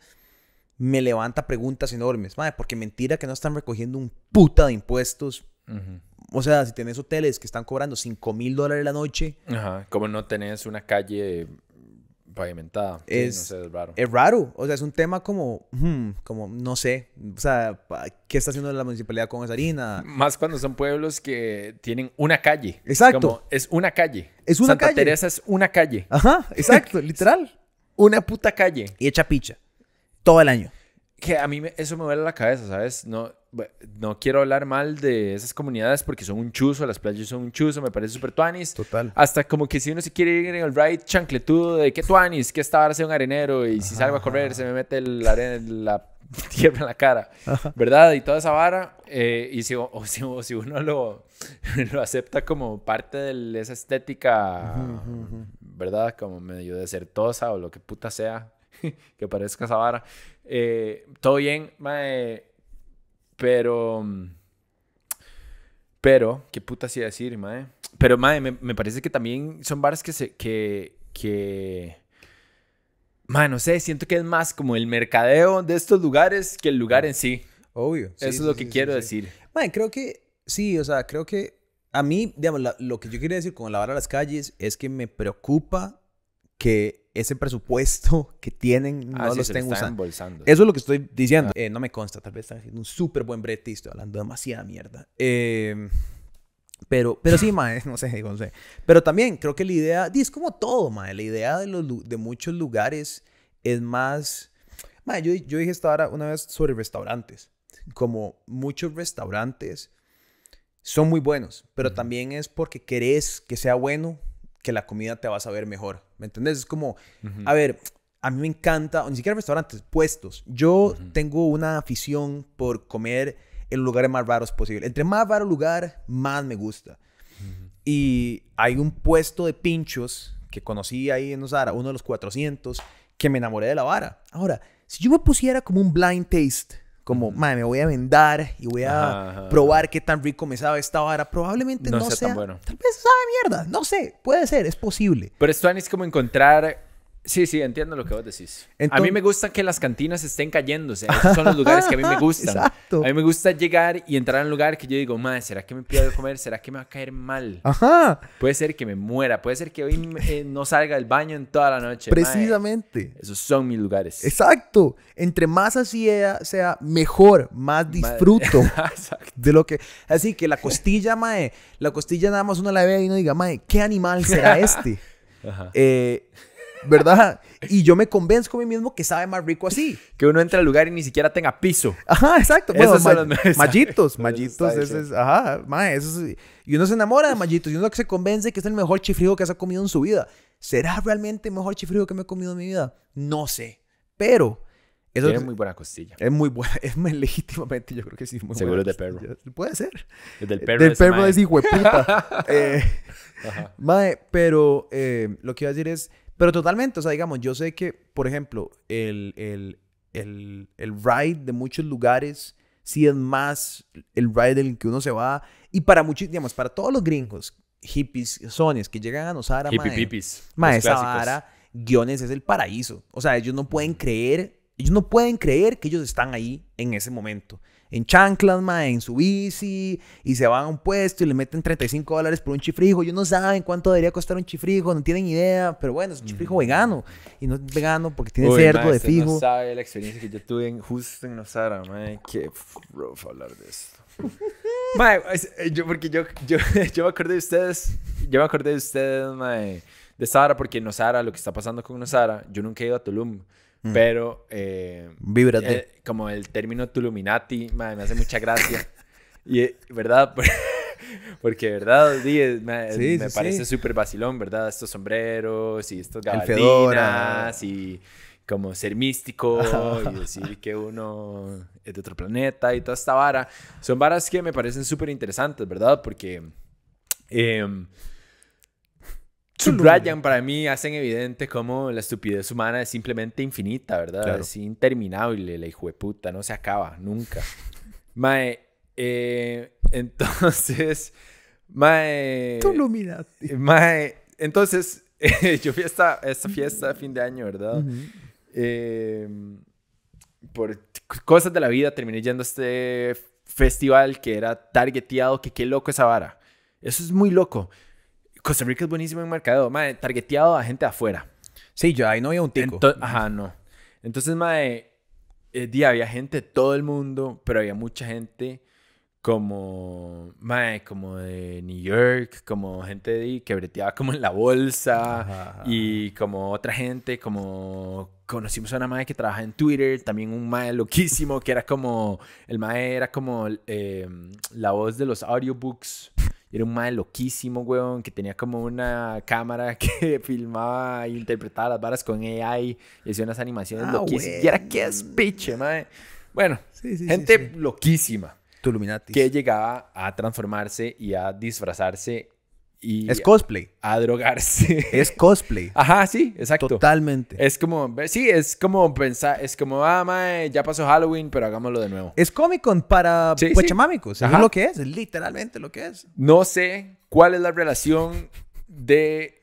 me levanta preguntas enormes. porque mentira que no están recogiendo un puta de impuestos. O sea, si tenés hoteles que están cobrando 5 mil dólares la noche. Ajá, como no tenés una calle pavimentada. Es, raro. Es raro. O sea, es un tema como, hmm, como no sé. O sea, ¿qué está haciendo la municipalidad con esa harina? Más cuando son pueblos que tienen una calle. Exacto. es una calle. Es una Santa calle. Teresa es una calle. Ajá, exacto, [LAUGHS] literal. una puta calle. Y hecha picha todo el año. Que a mí eso me duele la cabeza, ¿sabes? No, no quiero hablar mal de esas comunidades porque son un chuzo, las playas son un chuzo, me parece súper tuanis. Total. Hasta como que si uno se quiere ir en el ride chancletudo de que tuanis, que esta vara sea un arenero y si salgo a correr se me mete el arena, la [LAUGHS] tierra en la cara, ¿verdad? Y toda esa vara, eh, y si, o, si, uno lo, [LAUGHS] lo, acepta como parte de esa estética, ¿verdad? Como medio desertosa o lo que puta sea, [LAUGHS] que parezca esa vara. Eh, todo bien, mae. Pero. Mm, pero, ¿qué puta sí decir, mae? Pero, mae, me, me, parece que también son bares que se. que. que Mae, no sé, siento que es más como el mercadeo de estos lugares que el lugar en sí. Obvio. Eso es lo que quiero decir. Mae, creo que. Sí, o sea, creo que. A mí, digamos, lo que yo quería decir con la vara a las calles es que me preocupa que ese presupuesto [LAUGHS] que tienen no ah, lo estén usando. Eso es lo que estoy diciendo. Ah. Eh, no me consta, tal vez están haciendo un súper buen brete y estoy hablando demasiada mierda. Em, pero, pero sí, [LAUGHS] mae, no sé, no sé. Pero también creo que la idea, y es como todo, mae, la idea de, muchos lugares es más... yo, yo dije esto ahora... una vez sobre restaurantes. Como muchos restaurantes son muy buenos, pero también es porque querés que sea bueno que la comida te va a saber mejor. ¿Me entendés? Es como, a ver, a mí me encanta, ni siquiera restaurantes, puestos. Yo tengo una afición por comer en lugares más raros posible. Entre más raro lugar, más me gusta. Y hay un puesto de pinchos que conocí ahí en Osara, uno de los 400, que me enamoré de la vara. Ahora, si yo me pusiera como un blind taste como, madre, me voy a vendar y voy a probar qué tan rico me sabe esta vara. Probablemente no, sea, bueno. Tal vez sabe mierda. No sé, puede ser, es posible. Pero esto es como encontrar Sí, sí, entiendo lo que vos decís. a mí me gusta que las cantinas estén cayéndose. [LAUGHS] Esos son los lugares que a mí me gustan. Exacto. A mí me gusta llegar y entrar a un lugar que yo digo, madre, ¿será que me pido de comer? ¿Será que me va a caer mal? Ajá. Puede ser que me muera. Puede ser que hoy eh, no salga del baño en toda la noche. Precisamente. esos son mis lugares. Exacto. Entre más así sea, mejor, más disfruto [LAUGHS] de lo que. Así que la costilla, mae, la costilla nada más uno la ve y uno diga, mae, ¿qué animal será este? [LAUGHS] Ajá. Eh, ¿verdad? Y yo me convenzco a mí mismo que sabe más rico así. [LAUGHS] Que uno entra al lugar y ni siquiera tenga piso. Ajá, exacto. Bueno, Esos mallitos, [LAUGHS] mallitos, ajá, ma, eso y uno se enamora de mallitos y uno que se convence que es el mejor chifrijo que se ha comido en su vida. ¿Será realmente el mejor chifrijo que me he comido en mi vida? No sé, pero... es muy buena costilla. Es muy buena, [LAUGHS] es legítimamente, yo creo que sí. Seguro es de perro. Puede ser. Es del eh, perro. Del perro es hijo de puta. Eh, mae, pero eh, lo que iba a decir es, pero totalmente, o sea, digamos, yo sé que, por ejemplo, el, ride de muchos lugares sí es más el ride en que uno se va. Y para muchos, digamos, para todos los gringos, hippies, sones que llegan a Nosara, a mae, más guiones es el paraíso. O sea, ellos no pueden creer, ellos no pueden creer que ellos están ahí en ese momento en chanclas, mae, en su bici, y se van a un puesto y le meten 35 dólares por un chifrijo. Yo no saben cuánto debería costar un chifrijo, no tienen idea, pero bueno, es un chifrijo mm. vegano. Y no es vegano porque tiene cerdo de este fijo. No sabe la experiencia que yo tuve en, justo en Nosara, mae. Qué rough hablar de esto. [LAUGHS] mae, eh, yo, porque yo, [LAUGHS] yo, me acordé de ustedes, yo me acordé de ustedes, mae, de Sara, porque en Nosara, lo que está pasando con Sara yo nunca he ido a Tulum. Mm. Pero. Eh, Víbrate. Eh, como el término Tuluminati, me hace mucha gracia. [LAUGHS] y, ¿verdad? [LAUGHS] Porque, ¿verdad? me, sí, me parece súper vacilón, ¿verdad? Estos sombreros y estas gabardinas y como ser místico y decir que uno es de otro planeta y toda esta vara. Son varas que me parecen súper interesantes, ¿verdad? Porque... Eh, subrayan para mí, hacen evidente cómo la estupidez humana es simplemente infinita, ¿verdad? Es interminable, la hijo de puta, no se acaba nunca. [LAUGHS] Mae, eh, entonces, Mae. Tú lo eh, Mae, entonces, [LAUGHS] yo fui a esta, fiesta de fin de año, ¿verdad? Em, por cosas de la vida terminé yendo a este festival que era targeteado, que qué loco esa vara. Eso es muy loco. Costa Rica es buenísimo en mercado Mae, targeteado a gente afuera. Sí, yo ahí no había un tico. Ajá, no. Entonces, mae, eh, día había gente de todo el mundo, pero había mucha gente como, mae, como de New York, como gente de, que breteaba como en la bolsa y como otra gente, como conocimos a una mae que trabaja en Twitter, también un mae loquísimo que era como, el mae era como eh, la voz de los audiobooks era un madre loquísimo, weón, que tenía como una cámara [LAUGHS] que filmaba e interpretaba las varas con AI y hacía unas animaciones ah, loquísimas. Y era que es piche, madre. Bueno, gente sí, loquísima. Que llegaba a transformarse y a disfrazarse es cosplay. A, drogarse. Es cosplay. [LAUGHS] Ajá, sí, exacto. Totalmente. Es como, sí, es como pensar, es como, ah, mae, ya pasó Halloween, pero hagámoslo de nuevo. Es Comic Con para pues, chamámicos. Es lo que es, es literalmente lo que es. No sé cuál es la relación de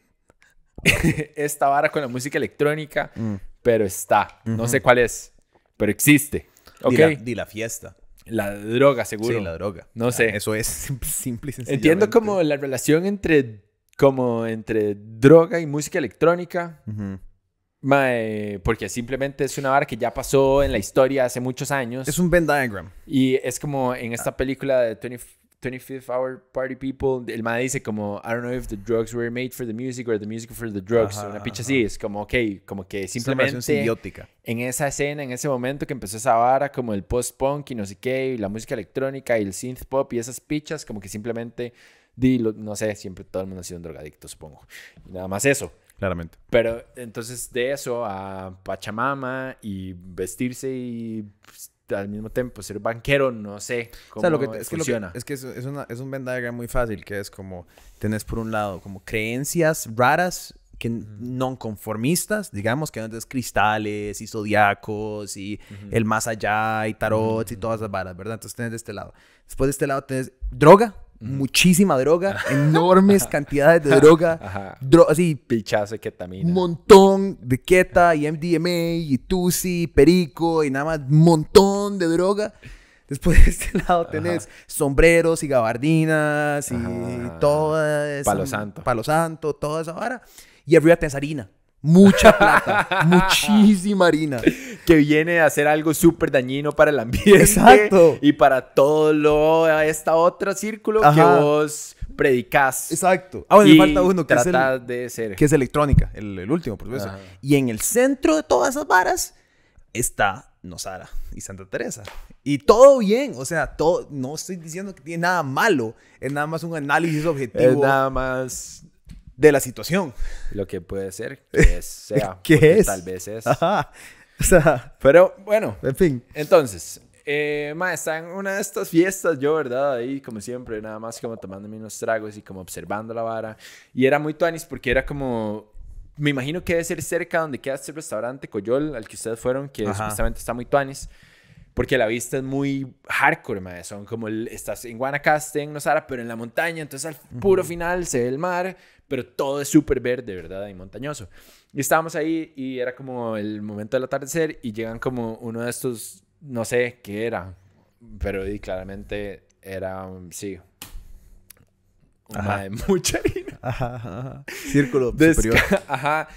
[LAUGHS] esta vara con la música electrónica, mm. pero está. No sé cuál es, pero existe. Ok. Di la, la fiesta. La droga, seguro. Sí, la droga. No sé. Ah, eso es [LAUGHS] simple y sencillo. Entiendo como la relación entre, como entre droga y música electrónica. porque simplemente es una vara que ya pasó en la historia hace muchos años. Es un Venn diagram. Y es como en esta película de 20, 25th Hour Party People, el madre dice como, I don't know if the drugs were made for the music or the music for the drugs. una picha así, es como, ok, como que simplemente... En esa escena, en ese momento que empezó esa vara, como el post-punk y no sé qué, y la música electrónica y el synth pop y esas pichas, como que simplemente, no sé, siempre todo el mundo ha sido un drogadicto, supongo. nada más eso. Claramente. Pero entonces de eso a Pachamama y vestirse y... Pues, al mismo tiempo ser banquero, no sé cómo que, es funciona. Que es que es, un Venn muy fácil, que es como, tenés por un lado como creencias raras que no conformistas, digamos, que antes cristales y zodiacos y el más allá y tarot y todas las varas, ¿verdad? Entonces tenés de este lado. Después de este lado tenés droga, muchísima droga, [LAUGHS] enormes cantidades de droga, [LAUGHS] así, pichazo de ketamina, un montón de keta y MDMA y tusi, perico y nada más, montón de droga. Después de este [LAUGHS] lado tenés sombreros y gabardinas y todo ah, toda Palo santo. Palo santo, toda esa vara. Y arriba tenés harina. Mucha plata, muchísima harina que viene a hacer algo súper dañino para el ambiente. Exacto. Y para todo lo, a esta otra círculo que vos predicás. Exacto. Ah, bueno, falta uno que es, de ser. que es electrónica, el, último, por supuesto. Y en el centro de todas esas varas está Nosara y Santa Teresa. Y todo bien, o sea, todo, no estoy diciendo que tiene nada malo, es nada más un análisis objetivo. Es nada más de la situación. Lo que puede ser [LAUGHS] que sea. ¿Qué es? Tal vez es. [LAUGHS] Pero bueno. En fin. Entonces, eh, ma, está en una de estas fiestas, yo, ¿verdad? Ahí, como siempre, nada más como tomándome unos tragos y como observando la vara. Y era muy tuanis porque era como. Me imagino que debe ser cerca donde queda este restaurante Coyol al que ustedes fueron, que supuestamente está muy tuanis. Porque la vista es muy hardcore, ma. Son como estás en Guanacaste, en Nosara, pero en la montaña. Entonces, al puro final se ve el mar, pero todo es súper verde, ¿verdad? Y montañoso. Y estábamos ahí y era como el momento del atardecer y llegan como uno de estos, no sé qué era, pero claramente era, sí, ajá. mucha harina. [LAUGHS] Ajá, ajá. Círculo [LAUGHS] superior. [LAUGHS] Ajá.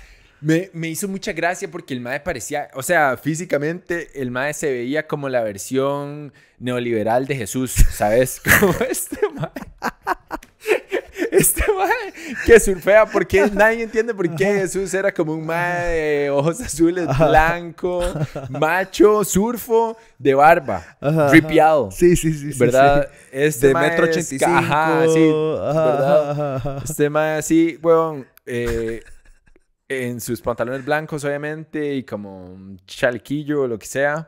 Me, me, hizo mucha gracia porque el MAE parecía, o sea, físicamente el MAE se veía como la versión neoliberal de Jesús, ¿sabes? Como este MAE este [LAUGHS] mae que surfea, porque nadie entiende por qué Jesús era como un mae de ojos azules, blanco, macho, surfo, de barba, ripiado. Sí, sí, sí. ¿Verdad? Este de metro y ajá, sí. Este mae así, weón. Eh, en sus pantalones blancos, obviamente, y como un chalquillo o lo que sea.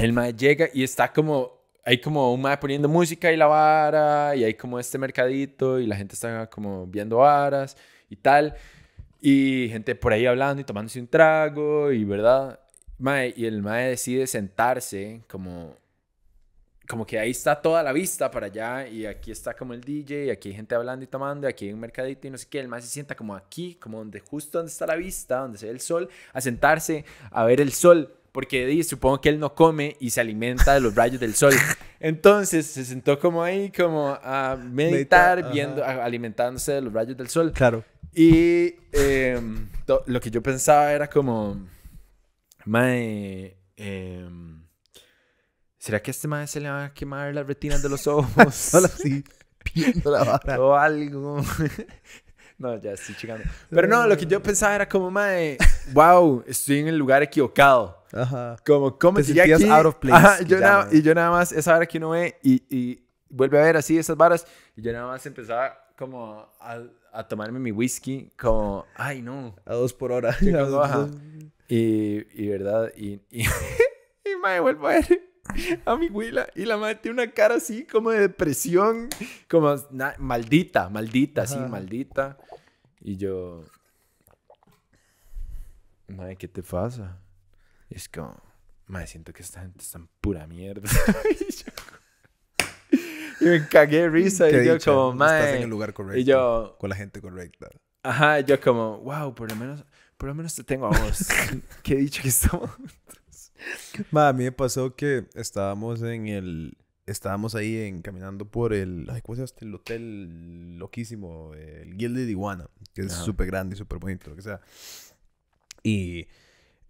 El mae llega y está como hay como un mae poniendo música y la vara, y hay como este mercadito, y la gente está como viendo varas y tal, y gente por ahí hablando y tomándose un trago, y verdad, y el mae decide sentarse como como que ahí está toda la vista para allá y aquí está como el DJ y aquí hay gente hablando y tomando y aquí hay un mercadito y no sé qué. El más se sienta como aquí, como donde justo donde está la vista, donde se ve el sol, a sentarse a ver el sol porque supongo que él no come y se alimenta de los rayos del sol. [LAUGHS] Entonces se sentó como ahí, como a meditar, viendo, alimentándose de los rayos del sol. Claro. Y em, lo que yo pensaba era como, em, ¿será que a este madre se le va a quemar las retinas de los [LAUGHS] ojos? así. la [LAUGHS] O algo. No, ya estoy chingando. [LAUGHS] Pero no, lo que yo pensaba era como, mae, wow, estoy en el lugar equivocado. Ajá. Como, ¿cómo te sentías out of place. y yo nada más, esa hora que uno ve y, y, vuelve a ver así esas varas. Y yo nada más empezaba como a, a tomarme mi whisky, como, ay, no. A dos por hora. [LAUGHS] Y, y, verdad, y, y, [LAUGHS] y mae, vuelvo a ver a mi güila y la madre tiene una cara así como de depresión, como maldita, maldita, así, sí, maldita. Y yo, madre, ¿qué te pasa? Y es como, madre, siento que esta gente está en pura mierda. [LAUGHS] y, me cagué de risa y yo como, madre. correcto. Y yo, con la gente correcta. Ajá, yo como, wow, por lo menos, por lo menos te tengo a vos. [LAUGHS] Qué dicho que estamos a mí me pasó que estábamos en el. Estábamos ahí en, caminando por el. Ay, El hotel loquísimo. El de Iguana. Que es súper grande y súper bonito, lo que sea. Y.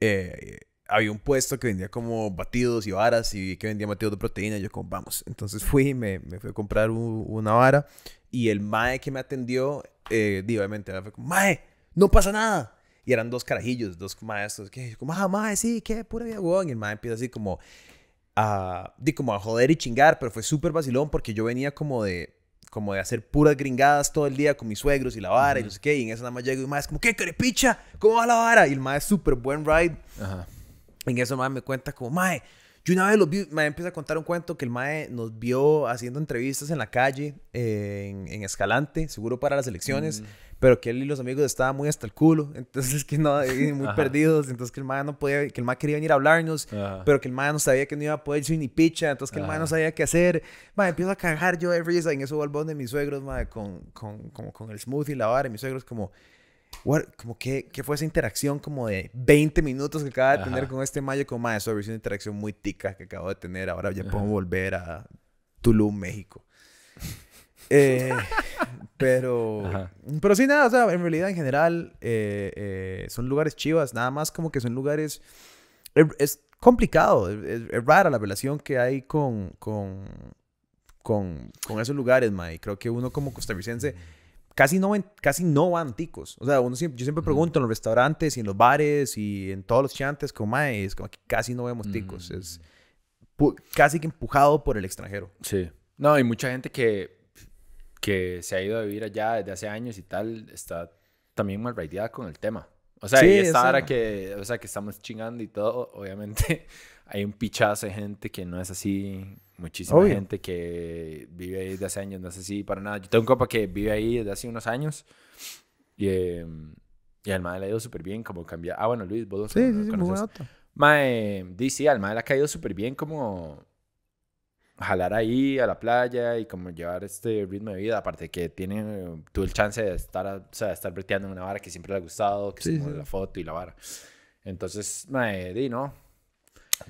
Eh, había un puesto que vendía como batidos y varas y que vendía batidos de proteína. yo como, vamos. Entonces fui, me, me fui a comprar una vara y el mae que me atendió, eh, obviamente, fue como, mae, no pasa nada. Y eran dos carajillos, dos maestros, que como, ah, mae, sí, qué pura vida, Y el mae empieza así como a, como a joder y chingar, pero fue súper vacilón porque yo venía como de como de hacer puras gringadas todo el día con mis suegros y la vara y no sé qué. Y en eso nada más llego y el mae es como, ¿qué carepicha? ¿Cómo va la vara? Y el mae es súper buen ride. Ajá. En eso el mae me cuenta como, mae, yo una vez lo vi, mae empieza a contar un cuento que el mae nos vio haciendo entrevistas en la calle, en, en, Escalante, seguro para las elecciones. Mm pero que él y los amigos estaban muy hasta el culo, [LAUGHS] entonces que no, muy perdidos, entonces que el man no podía, que el man quería venir a hablarnos, pero que el man no sabía que no iba a poder sin ni picha, entonces que el man no sabía qué hacer, man, empiezo a cagar yo every en eso vuelvo de mis suegros, con, con, como, con el smoothie, la vara, y mis suegros como... What, como que, qué fue esa interacción como de 20 minutos que acaba de tener con este mayo como más sobre es una interacción muy tica que acabo de tener ahora ya puedo volver a Tulum México eh, pero, pero sí, nada, o sea, en realidad, en general, eh, eh, son lugares chivas, nada más como que son lugares. Es, complicado, es, rara la relación que hay con, con, con, esos lugares, ma. creo que uno como costarricense casi no, casi no van ticos. O sea, uno siempre, yo siempre pregunto en los restaurantes y en los bares y en todos los chantes, como, Mike es como que casi no vemos ticos. Mm. Es casi que empujado por el extranjero. Sí. No, hay mucha gente que que se ha ido a vivir allá desde hace años y tal, está también mal con el tema. O sea, y esta hora que, o sea, que estamos chingando y todo, obviamente [LAUGHS] hay un pichazo de gente que no es así, muchísima gente que vive ahí desde hace años, no es así para nada. Yo tengo un copa que vive ahí desde hace unos años y, em, y al mal le ha ido súper bien, como cambiar. Ah, bueno, Luis, vos sí, sí, sí, conoces. sí, al madre le ha caído súper bien como jalar ahí a la playa y como llevar este ritmo de vida, aparte que tiene, tú el chance de estar, o sea, de estar breteando en una vara que siempre le ha gustado, que sí, es la foto y la vara. Entonces, mae, di, ¿no?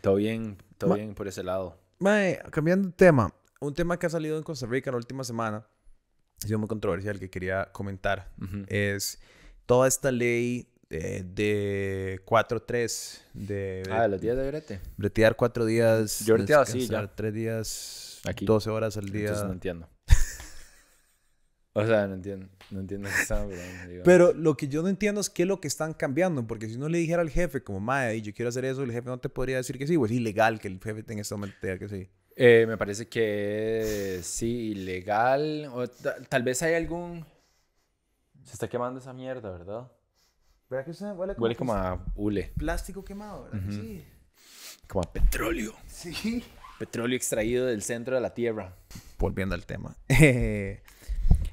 Todo bien, todo bien por ese lado. Mae, cambiando de tema, un tema que ha salido en Costa Rica la última semana, ha sido muy controversial, que quería comentar, es toda esta ley eh, de 4-3. De, ah, los días de brete. Bretear 4 días. Yo breteaba así ya. 3 días. Aquí. 12 horas al día. Entonces no entiendo. o sea, no entiendo. No entiendo [LAUGHS] Pero lo que yo no entiendo es qué es lo que están cambiando. Porque si no le dijera al jefe, como, madre yo quiero hacer eso, el jefe no te podría decir que sí. O pues es ilegal que el jefe tenga esa momento que sí. Eh, me parece que sí, ilegal. tal vez hay algún. Se está quemando esa mierda, ¿verdad? ¿Verdad que huele como, huele a hule? Plástico quemado, ¿verdad? Sí. Como a petróleo. Sí. Petróleo extraído del centro de la tierra. Volviendo al tema. [LAUGHS]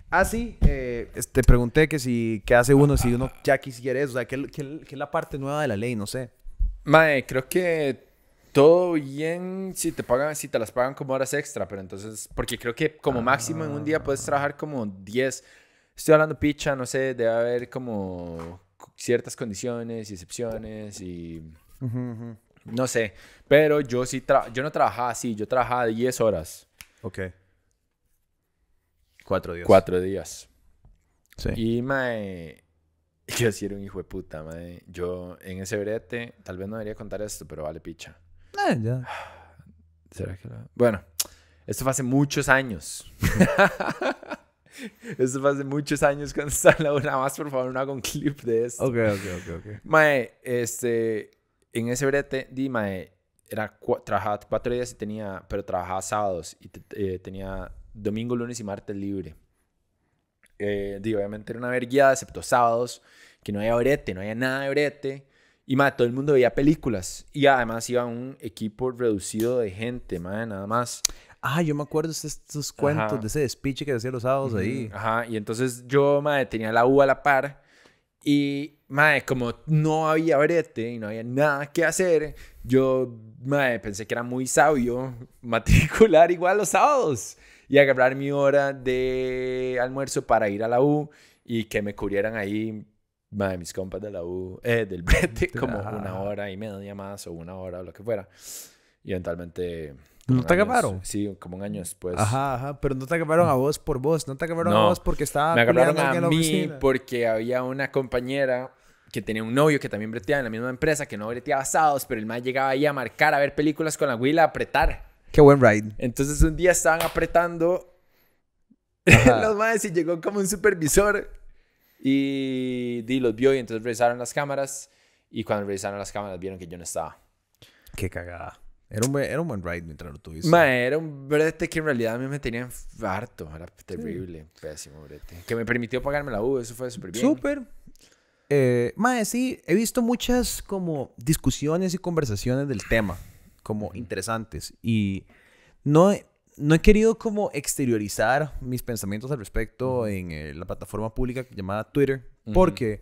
ah, sí. Eh, te pregunté que si, ¿qué hace uno si uno ya quisiera eso? O sea, ¿qué, es la parte nueva de la ley? No sé. Mae, creo que todo bien si te pagan, si te las pagan como horas extra, pero entonces, porque creo que como ah. máximo en un día puedes trabajar como 10. Estoy hablando picha, no sé, debe haber como ciertas condiciones y excepciones y... No sé, pero yo sí, yo no trabajaba así, yo trabajaba 10 horas. Ok. Cuatro días. Cuatro días. Sí. Y mae, [LAUGHS] yo sí era un hijo de puta, mae. Yo en ese brete, tal vez no debería contar esto, pero vale picha. Ah, [SIGHS] bueno, esto fue hace muchos años. [LAUGHS] Eso pasa hace muchos años con [LAUGHS] estaba la una más, por favor, no haga un clip de esto. Ok, ok, ok, ok. Mae, este, en ese brete, di, mae, era trabajaba cuatro días y tenía, pero trabajaba sábados y eh, tenía domingo, lunes y martes libre. Eh, di, obviamente era una verguiada, excepto sábados, que no había brete, no había nada de brete. Y más, todo el mundo veía películas. Y además iba un equipo reducido de gente, mae, nada más. Ah, yo me acuerdo de estos cuentos, de ese despiche que hacía los sábados ahí. Ajá, y entonces yo, madre, tenía la U a la par. Y, madre, como no había brete y no había nada que hacer, yo, madre, pensé que era muy sabio [LAUGHS] matricular igual los sábados y agarrar mi hora de almuerzo para ir a la U y que me cubrieran ahí, madre, mis compas de la U, eh, del brete, [LAUGHS] como una hora y media más o una hora o lo que fuera. Y eventualmente no te agarraron? Sí, como un año después. Pues. Ajá, ajá, pero no te agarraron a mm. vos por vos, no te agarraron a vos porque estaba... Me agarraron a, mí porque había una compañera que tenía un novio que también breteaba en la misma empresa, que no breteaba asados pero el más llegaba ahí a marcar, a ver películas con la Will a apretar. Qué buen ride. Entonces un día estaban apretando [LAUGHS] los madres y llegó como un supervisor y, y los vio y entonces revisaron las cámaras y cuando revisaron las cámaras vieron que yo no estaba. Qué cagada. Era un, buen, era un ride mientras lo tuviste. Ma, era un brete que en realidad a mí me tenía harto. Era terrible, pésimo brete. Que me permitió pagarme la U, eso fue súper bien. Súper. Eh, sí, he visto muchas como discusiones y conversaciones del tema, como interesantes. Y no, no he querido como exteriorizar mis pensamientos al respecto en eh, la plataforma pública llamada Twitter, porque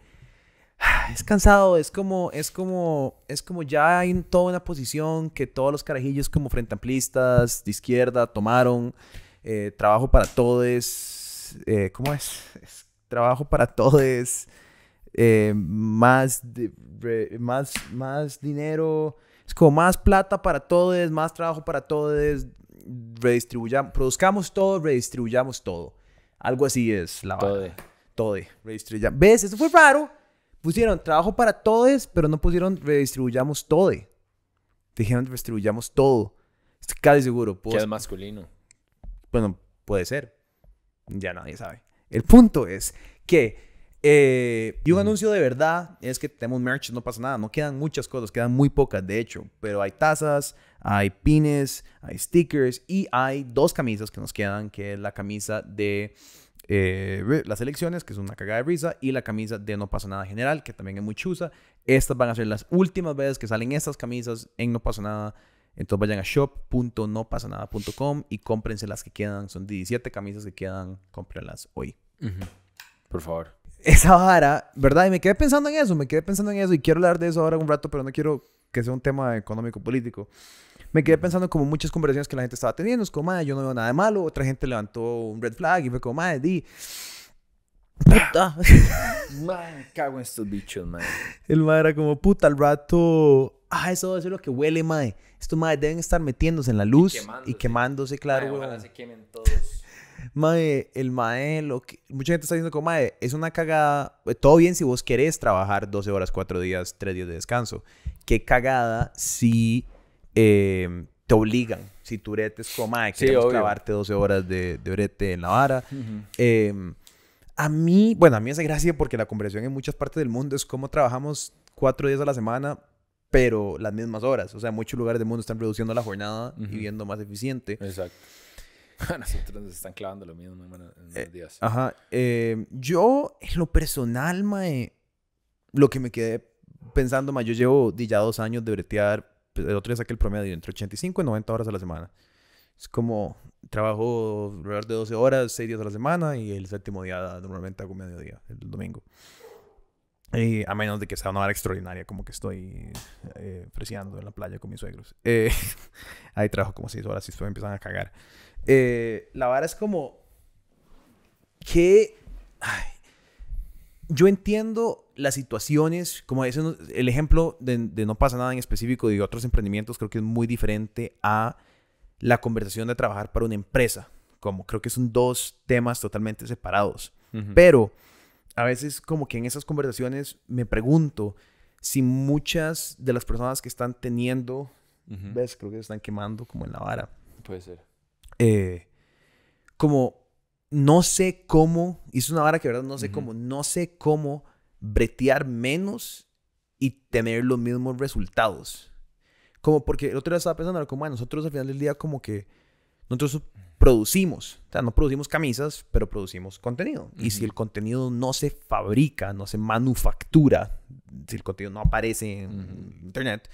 es cansado, es como, es como, es como ya hay toda una posición que todos los carajillos como frente amplistas, de izquierda, tomaron. Eh, trabajo para todos, eh, ¿cómo es? Trabajo para todos, eh, más, más, más dinero, es como más plata para todos, más trabajo para todos, redistribuyamos, produzcamos todo, redistribuyamos todo. Algo así es la Todo. Todo. Redistribuyamos. ¿Ves? Eso fue raro pusieron trabajo para todos, pero no pusieron redistribuyamos todo. Dijeron redistribuyamos todo. Estoy casi seguro. Que es pues, masculino. Bueno, puede ser. Ya nadie sabe. El punto es que eh, y un anuncio de verdad es que tenemos merch, no pasa nada, no quedan muchas cosas, quedan muy pocas de hecho, pero hay tazas, hay pines, hay stickers y hay dos camisas que nos quedan, que es la camisa de eh, las elecciones, que es una cagada de risa, y la camisa de No pasa nada general, que también es muy chusa. Estas van a ser las últimas veces que salen estas camisas en No pasa nada. Entonces vayan a shop.nopasanada.com y cómprense las que quedan. Son 17 camisas que quedan, cómprenlas hoy. Por favor. Esa vara, ¿verdad? Y me quedé pensando en eso, me quedé pensando en eso y quiero hablar de eso ahora un rato, pero no quiero que sea un tema económico-político. Me quedé pensando como muchas conversaciones que la gente estaba teniendo, es como, madre, yo no veo nada de malo, otra gente levantó un red flag y fue como, madre, di... Puta. [LAUGHS] Madre, cago en estos bichos, madre. El madre era como, puta, al rato ah, eso es lo que huele, madre. Estos madres deben estar metiéndose en la luz y quemándose, claro. se quemen todos. Mae, el mae, lo que... mucha gente está diciendo como, mae, es una cagada. Eh, todo bien si vos querés trabajar 12 horas, 4 días, 3 días de descanso qué cagada si eh, te obligan. Si tu rete es como, que clavarte 12 horas de, de en la vara. Em, a mí, bueno, a mí hace gracia porque la conversión en muchas partes del mundo es cómo trabajamos cuatro días a la semana, pero las mismas horas. O sea, muchos lugares del mundo están reduciendo la jornada y viendo más eficiente. Exacto. [LAUGHS] Nosotros nos están clavando lo mismo en los eh, días. Ajá. Em, yo, en lo personal, mae, lo que me quedé pensando, más yo llevo ya dos años de bretear, pues, el otro día saqué el promedio entre 85 y 90 horas a la semana. Es como, trabajo de 12 horas, 6 días a la semana y el séptimo día normalmente hago mediodía, el domingo. Y a menos de que sea una hora extraordinaria, como que estoy Preciando eh, en la playa con mis suegros. Eh, [LAUGHS] ahí trabajo como 6 horas y después me empiezan a cagar. Eh, la vara es como que... Ay, yo entiendo las situaciones, como el ejemplo de, no pasa nada en específico de otros emprendimientos, creo que es muy diferente a la conversación de trabajar para una empresa. Como creo que son dos temas totalmente separados. Pero a veces como que en esas conversaciones me pregunto si muchas de las personas que están teniendo, ves, creo que se están quemando como en la vara. Puede ser. Eh, como no sé cómo, y es una vara que verdad no sé cómo, no sé cómo bretear menos y tener los mismos resultados. Como porque el otro día estaba pensando, como bueno, nosotros al final del día como que nosotros producimos, o sea, no producimos camisas, pero producimos contenido. Y si el contenido no se fabrica, no se manufactura, si el contenido no aparece en internet,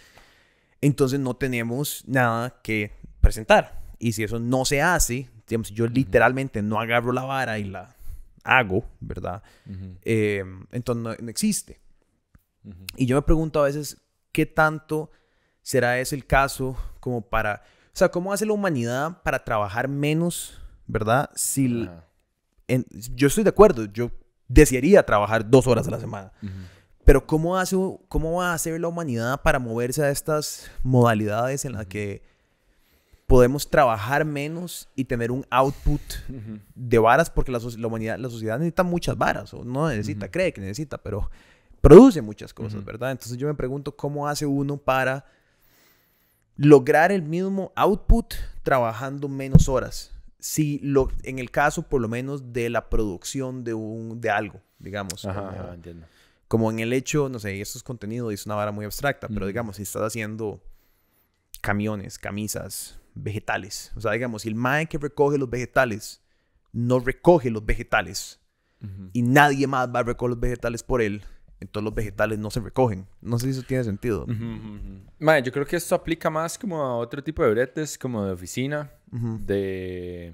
entonces no tenemos nada que presentar. Y si eso no se hace, digamos, si yo literalmente no agarro la vara y la hago, ¿verdad? Eh, entonces no, existe. Y yo me pregunto a veces, ¿qué tanto será ese el caso como para... O sea, ¿cómo hace la humanidad para trabajar menos, ¿verdad? Si... yo estoy de acuerdo, yo desearía trabajar dos horas a la semana. Pero ¿cómo, hace, ¿cómo va a hacer la humanidad para moverse a estas modalidades en las que podemos trabajar menos y tener un output de varas, porque la, humanidad, la sociedad necesita muchas varas, o no necesita, cree que necesita, pero produce muchas cosas, ¿verdad? Entonces yo me pregunto cómo hace uno para lograr el mismo output trabajando menos horas. Si lo, en el caso, por lo menos, de la producción de, un, de algo, digamos. como, en el hecho, no sé, esto es contenido y es una vara muy abstracta, pero digamos, si estás haciendo camiones, camisas, vegetales. O sea, digamos, si el mae que recoge los vegetales no recoge los vegetales y nadie más va a recoger los vegetales por él, entonces los vegetales no se recogen. No sé si eso tiene sentido. Mae, yo creo que esto aplica más como a otro tipo de bretes, como de oficina, de...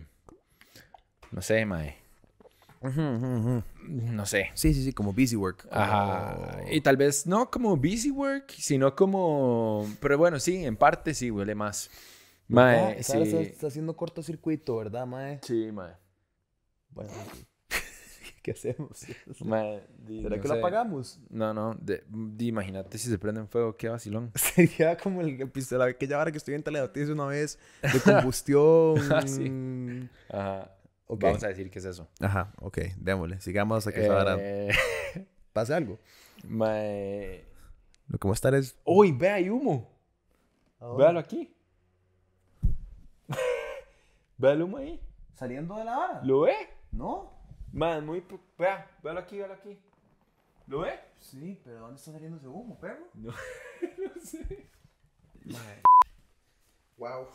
No sé, mae. No sé. Sí, sí, sí, como busy work. Ajá. Y tal vez no como busy work, sino como... Pero bueno, sí, en parte sí huele más. Mae, Está, haciendo cortocircuito, ¿verdad, mae? Sí, mae. Bueno, [LAUGHS] ¿qué hacemos? [LAUGHS] Mae, ¿Será que lo apagamos? No, no. De, imagínate si se prende en fuego, qué vacilón. [LAUGHS] Sería como el episodio, aquella vara que estoy en Telenoticias una vez, de combustión. Ah, Ajá. Okay. Vamos a decir que es eso. Ajá, ok. Démosle. Sigamos a que eh... ahora pase algo. Mae. Lo que va a estar es... ¡Uy! Ve, hay humo. Véalo aquí. ¿Ve el humo ahí? Saliendo de la vara. ¿Lo ve? No. Man, muy. Vea, véalo aquí, véalo aquí. ¿Lo ve? Sí, pero ¿dónde está saliendo ese humo, perro? No, [LAUGHS] sé. Wow.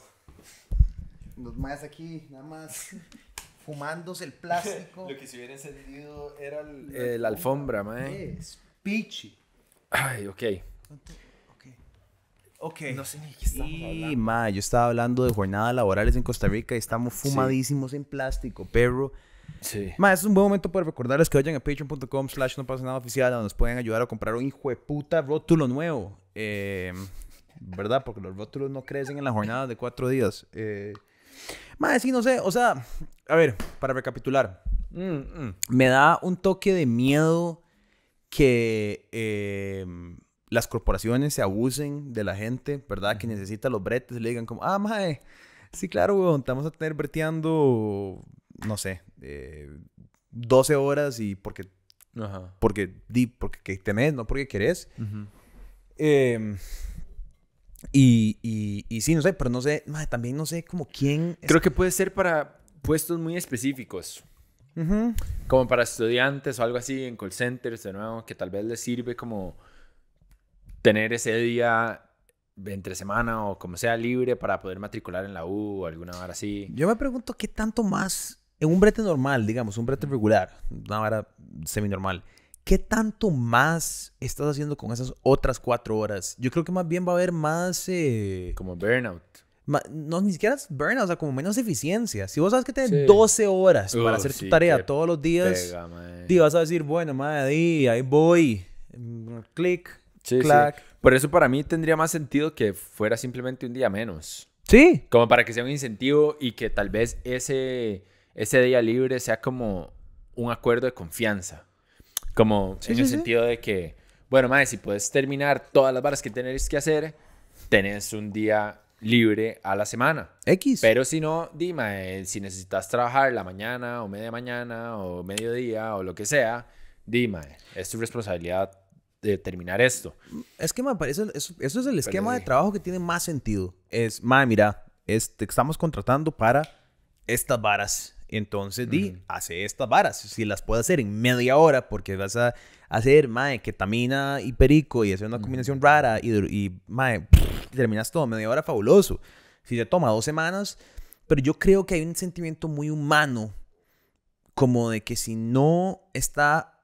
Los más aquí, nada más. [LAUGHS] Fumándose el plástico. Lo que se hubiera encendido era el, eh, la alfombra, man. Es pichi. Ay, ok. Ok. No sé ni qué y, Ma, yo estaba hablando de jornadas laborales en Costa Rica y estamos fumadísimos en plástico, perro. Sí. Ma, es un buen momento para recordarles que vayan a patreon.com slash no pasa nada oficial donde nos pueden ayudar a comprar un hijo de puta rótulo nuevo. Em, ¿Verdad? Porque los rótulos no crecen en las jornadas de cuatro días. Eh, ma, sí, no sé. O sea, a ver, para recapitular. Mm, mm. Me da un toque de miedo que... Eh, las corporaciones se abusen de la gente, ¿verdad? Que necesita los bretes, le digan como, ah, mae, sí, claro, weón, te vamos a tener breteando, no sé, 12 eh, horas y porque, Ajá. porque, di, porque temes, no porque querés. Em, y, y, sí, no sé, pero no sé, mae, también no sé como quién... Creo que puede ser para puestos muy específicos. Como para estudiantes o algo así en call centers, de nuevo, que tal vez les sirve como tener ese día entre semana o como sea libre para poder matricular en la U o alguna hora así. Yo me pregunto qué tanto más, en un brete normal, digamos, un brete regular, una hora semi-normal, ¿qué tanto más estás haciendo con esas otras cuatro horas? Yo creo que más bien va a haber más... Eh, como burnout. no, ni siquiera es burnout, o sea, como menos eficiencia. Si vos sabes que tienes 12 horas para hacer tu tarea todos los días, pega, vas a decir, bueno, madre, ahí, ahí voy, mm, clic, Sí, Por eso para mí tendría más sentido que fuera simplemente un día menos. Sí. Como para que sea un incentivo y que tal vez ese, ese día libre sea como un acuerdo de confianza. Como en el sentido de que, bueno, madre, si puedes terminar todas las barras que tenés que hacer, tenés un día libre a la semana. X. Pero si no, dime, si necesitas trabajar la mañana o media mañana o mediodía o lo que sea, dime, es tu responsabilidad terminar esto. Es que, me parece, eso, es el esquema de trabajo que tiene más sentido. Es, ma, mira, este, estamos contratando para estas varas. Entonces, di, hace estas varas. Si las puede hacer en media hora, porque vas a hacer, mae, ketamina y perico y hacer una combinación rara y, y terminas todo media hora, fabuloso. Si te toma dos semanas, pero yo creo que hay un sentimiento muy humano, como de que si no está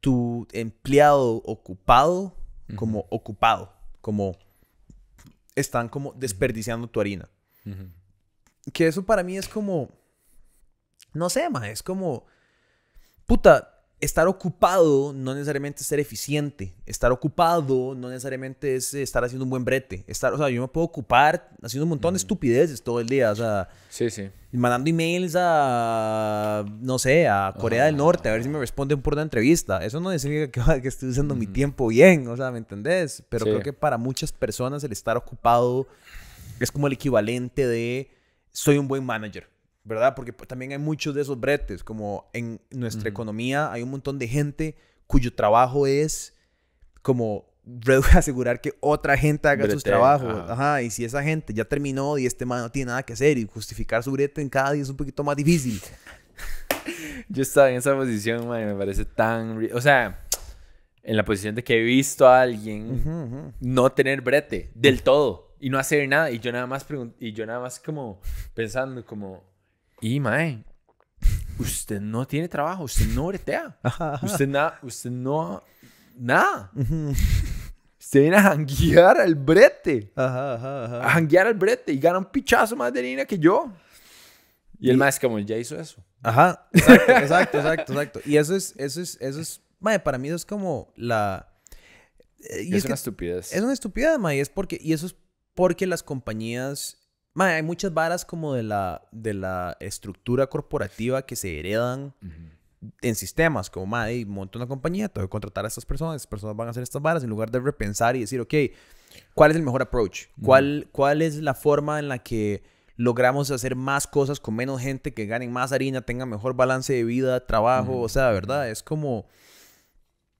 tu empleado ocupado como ocupado, como están como desperdiciando tu harina. Que eso para mí es como, no sé, ma, es como, puta, estar ocupado no necesariamente es ser eficiente, estar ocupado no necesariamente es estar haciendo un buen brete, estar, o sea, yo me puedo ocupar haciendo un montón de estupideces todo el día, o sea. Sí, sí mandando emails a, no sé, a Corea del ah. Norte, a ver si me responden por una entrevista. Eso no significa que, estoy usando mi mm. tiempo bien, o sea, ¿me entendés? Pero creo que para muchas personas el estar ocupado es como el equivalente de soy un buen manager. ¿Verdad? Porque pues, también hay muchos de esos bretes, como en nuestra economía hay un montón de gente cuyo trabajo es como asegurar que otra gente haga sus trabajos. Ajá. y si esa gente ya terminó y este man no tiene nada que hacer y justificar su brete en cada día es un poquito más difícil. [LAUGHS] Yo estaba en esa posición, man, me parece tan... O sea, en la posición de que he visto a alguien no tener brete del todo y no hacer nada y yo nada más y yo nada más como pensando como y mae usted no tiene trabajo usted no bretea usted nada usted no nada se viene a janguear al brete. Ajá, ajá, ajá. A janguear al brete y gana un pichazo más de línea que yo. Y, el más como ya hizo eso. Ajá, exacto, exacto, exacto, Y eso es, eso es, eso es, para mí eso es como la... Eh, es, una estupidez. Es una estupidez, mae, y es porque, y eso es porque las compañías hay muchas varas como de la, de la estructura corporativa que se heredan en sistemas, como, madre, monto una compañía, tengo que contratar a estas personas, estas personas van a hacer estas varas, en lugar de repensar y decir, ok, ¿cuál es el mejor approach? ¿Cuál, cuál es la forma en la que logramos hacer más cosas con menos gente, que ganen más harina, tengan mejor balance de vida, trabajo, o sea, ¿verdad? Es como...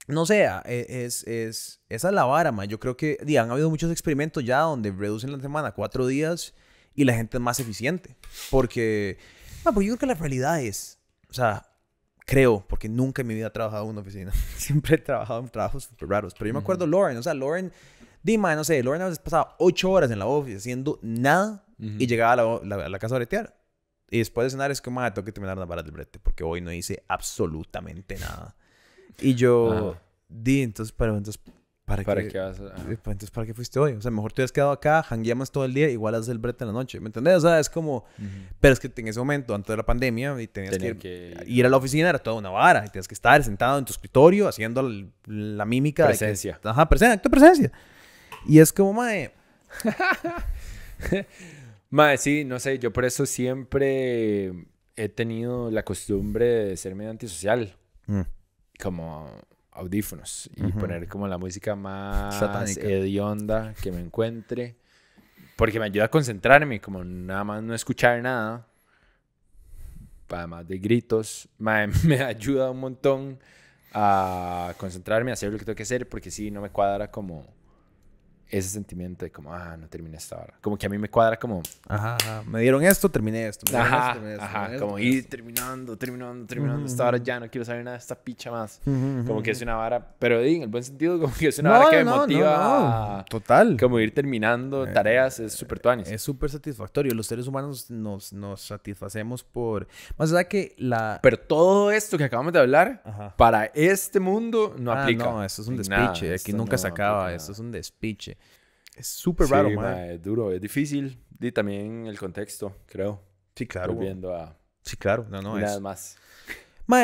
No sé, ah, e, es, es, esa es la vara, man. Yo creo que ya, han habido muchos experimentos ya donde reducen la semana a cuatro días y la gente es más eficiente. Porque, man, pues yo creo que la realidad es, o sea, creo, porque nunca en mi vida he trabajado en una oficina. [LAUGHS] Siempre he trabajado en trabajos super raros. Pero yo me acuerdo Lauren, o sea, Lauren, dime, no sé, Lauren a veces pasaba ocho horas en la oficina haciendo nada y llegaba a la, la, casa a bretear. Y después de cenar es que, ah, tengo que terminar la varas del brete, porque hoy no hice absolutamente nada. Y yo, di, entonces, pero entonces, ¿Para, ¿Para qué, vas eh, pues, Entonces, ¿para qué fuiste hoy? O sea, mejor te hubieras quedado acá, jangueamos todo el día, igual haces el brete en la noche. ¿Me entendés? O sea, es como. Pero es que en ese momento, antes de la pandemia, y tenías que, ir, a la oficina, era toda una vara. Y tenías que estar sentado en tu escritorio haciendo la, mímica. Presencia. ajá, presencia, acto presencia. Y es como, mae. [LAUGHS] mae, sí, no sé, yo por eso siempre he tenido la costumbre de ser medio antisocial. Mm. Como audífonos y poner como la música más Satánica. hedionda que me encuentre. Porque me ayuda a concentrarme, como nada más no escuchar nada. Además de gritos, [LAUGHS] me, ayuda un montón a concentrarme, a hacer lo que tengo que hacer, porque si no me cuadra como ese sentimiento de como, ah, no terminé esta hora. Como que a mí me cuadra como... Ajá, ajá. Me dieron esto, terminé esto. ajá, esto, ajá. como ir terminando, terminando, terminando. Esta hora ya no quiero saber nada de esta picha más. Como que es una vara... Pero en el buen sentido, como que es una vara que me motiva... Total. Como ir terminando eh, tareas es súper tuanis. Es súper satisfactorio. Los seres humanos nos, nos satisfacemos por... Más allá que la... Pero todo esto que acabamos de hablar, para este mundo no ah, aplica. no, eso es un despiche. Aquí nunca se acaba. Esto es un despiche. Es súper raro, Es duro, es difícil. Y también el contexto, creo. Sí, claro. Volviendo a. Sí, claro. nada es... más.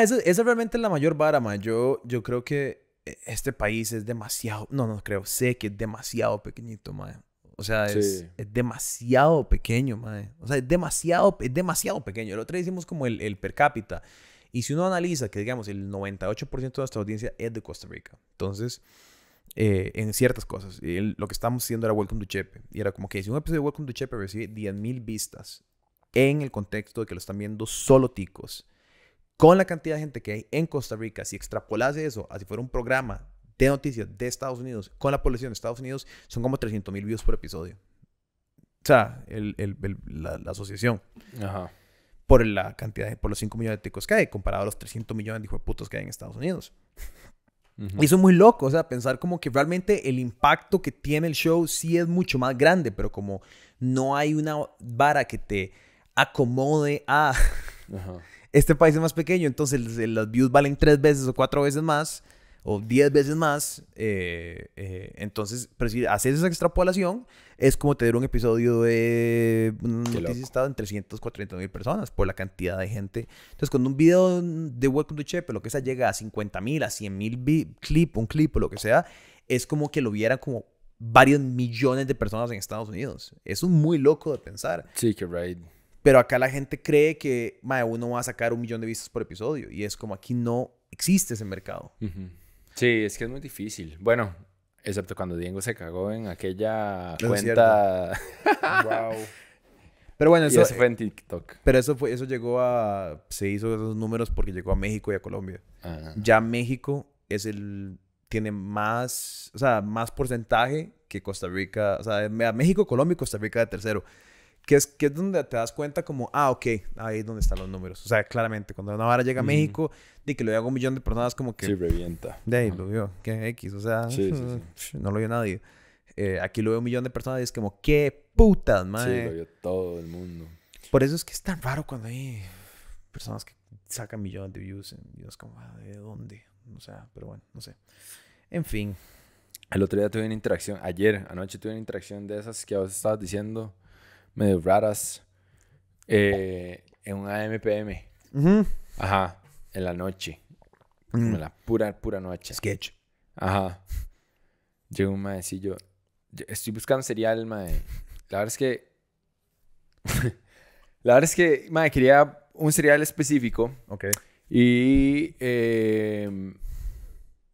esa, es realmente la mayor vara, madre. Yo, yo creo que e, este país es demasiado. No, no creo. Sé que es demasiado pequeñito, madre. O sea, es, es demasiado pequeño, madre. O sea, es demasiado, es demasiado pequeño. El otro día hicimos como el, el per cápita. Y si uno analiza que, digamos, el 98% de nuestra audiencia es de Costa Rica. Entonces, eh, en ciertas cosas. lo que estábamos haciendo era Welcome to Chepe. Y era como que si un episodio de Welcome to Chepe recibe 10.000 vistas en el contexto de que lo están viendo solo ticos, con la cantidad de gente que hay en Costa Rica, si extrapolase eso, así si fuera un programa de noticias de Estados Unidos, con la población de Estados Unidos, son como 300.000 views por episodio. O sea, la, asociación. Ajá. Por la cantidad, por los 5 millones de ticos que hay, comparado a los 300 millones de hijos putos que hay en Estados Unidos. Y eso es muy loco, o sea, pensar como que realmente el impacto que tiene el show sí es mucho más grande, pero como no hay una vara que te acomode a... [LAUGHS] Este país es más pequeño, entonces las views valen tres veces o cuatro veces más o 10 veces más. Eh, eh, entonces, pero si haces esa extrapolación, es como tener un episodio de mm, noticias estado en 300, mil personas por la cantidad de gente. Entonces, cuando un video de Welcome to Chepe, lo que sea, llega a 50 mil, a 100 mil clip, un clip o lo que sea, es como que lo vieran como varios millones de personas en Estados Unidos. es muy loco de pensar. Sí, que right. Pero acá la gente cree que, uno va a sacar un millón de vistas por episodio. Y es como aquí no existe ese mercado. Uh Sí, es que es muy difícil. Bueno, excepto cuando Diego se cagó en aquella cuenta. wow. [LAUGHS] Pero bueno, eso, fue en TikTok. Pero eso fue, eso llegó a. Se hizo esos números porque llegó a México y a Colombia. Ah. Ya México es el. tiene más. O sea, más porcentaje que Costa Rica. O sea, México, Colombia y Costa Rica de tercero que es, que es donde te das cuenta como, ah, ok, ahí es donde están los números. O sea, claramente, cuando una llega a México, de que lo vea un millón de personas como que... Sí, revienta. De ahí lo vio, que X, o sea, [LAUGHS] no lo vio nadie. Eh, aquí lo veo un millón de personas y es como, qué putas, madre. Sí, lo vio todo el mundo. Por eso es que es tan raro cuando hay personas que sacan millones de views y es como, ah, ¿de dónde? O sea, pero bueno, no sé. En fin. El otro día tuve una interacción, ayer, anoche tuve una interacción de esas que vos estabas diciendo medio raras eh, en un AMPM Ajá, en la noche. Mm. En la pura, pura noche. Sketch. Ajá. Llegó un maecillo. Estoy buscando serial, mae. La verdad es que. [LAUGHS] la verdad es que, mae, quería un cereal específico. Ok. Y. Eh,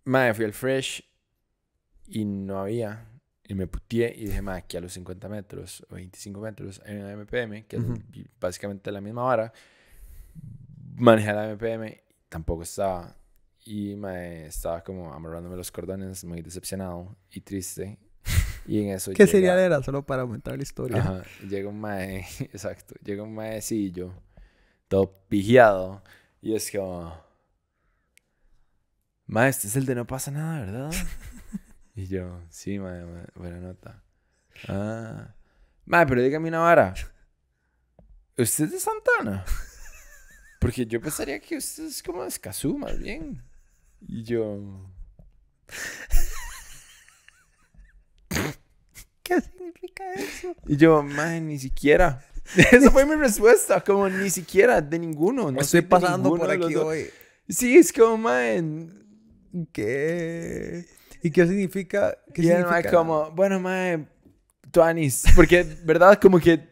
mae, fui al Fresh y no había. Y me putié y dije, ma, aquí a los 50 metros o 25 metros hay una MPM, que es básicamente la misma vara. Manejé la MPM, tampoco estaba. Y me estaba como amarrándome los cordones, muy decepcionado y triste. Y en eso. [LAUGHS] ¿Qué sería era? Solo para aumentar la historia. llega un mae, [LAUGHS] exacto. Llega un maecillo, todo pigiado. Y es como. Mae, este es el de no pasa nada, ¿verdad? [LAUGHS] Y yo, sí, madre, buena nota. Ah. Madre, pero dígame una vara. ¿Usted es de Santana? Porque yo pensaría que usted es como de Escazú, más bien. Y yo... ¿Qué significa eso? Y yo, madre, ni siquiera. Esa fue mi respuesta, como ni siquiera de ninguno. No estoy pasando por aquí hoy. Sí, es como, madre... ¿Qué? ¿Y qué significa? Qué significa? como, bueno, mae, anís. Porque, ¿verdad? Como que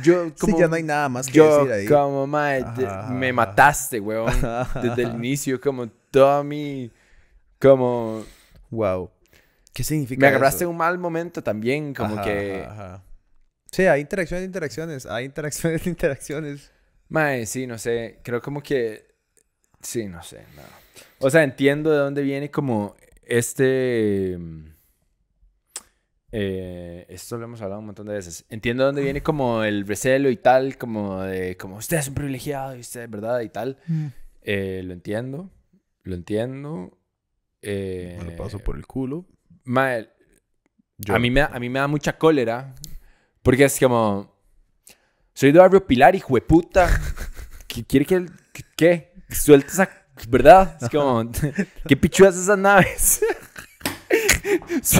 yo como, sí, ya no hay nada más que decir ahí. como, mae, ah, ah, me ah. mataste, weón. desde el [LAUGHS] inicio, como Tommy, mí... Como... Wow. ¿Qué significa Me agarraste un mal momento también, como que... Sí, hay interacciones interacciones. Hay interacciones interacciones. Mae, sí, no sé. Creo como que... Sí, no sé, O sea, entiendo de dónde viene como este... Mm, eh, esto lo hemos hablado un montón de veces. Entiendo dónde viene como el recelo y tal, como de, como usted es un privilegiado y usted, ¿verdad? Y tal. Mm. Eh, lo entiendo, lo entiendo. me eh, lo paso por el culo. a, mí me, a mí me da mucha cólera, porque es como, soy de Pilar y jueputa. [LAUGHS] ¿Quiere que, que, que esa ¿Verdad? Es como, [LAUGHS] ¿qué pichuas esas naves?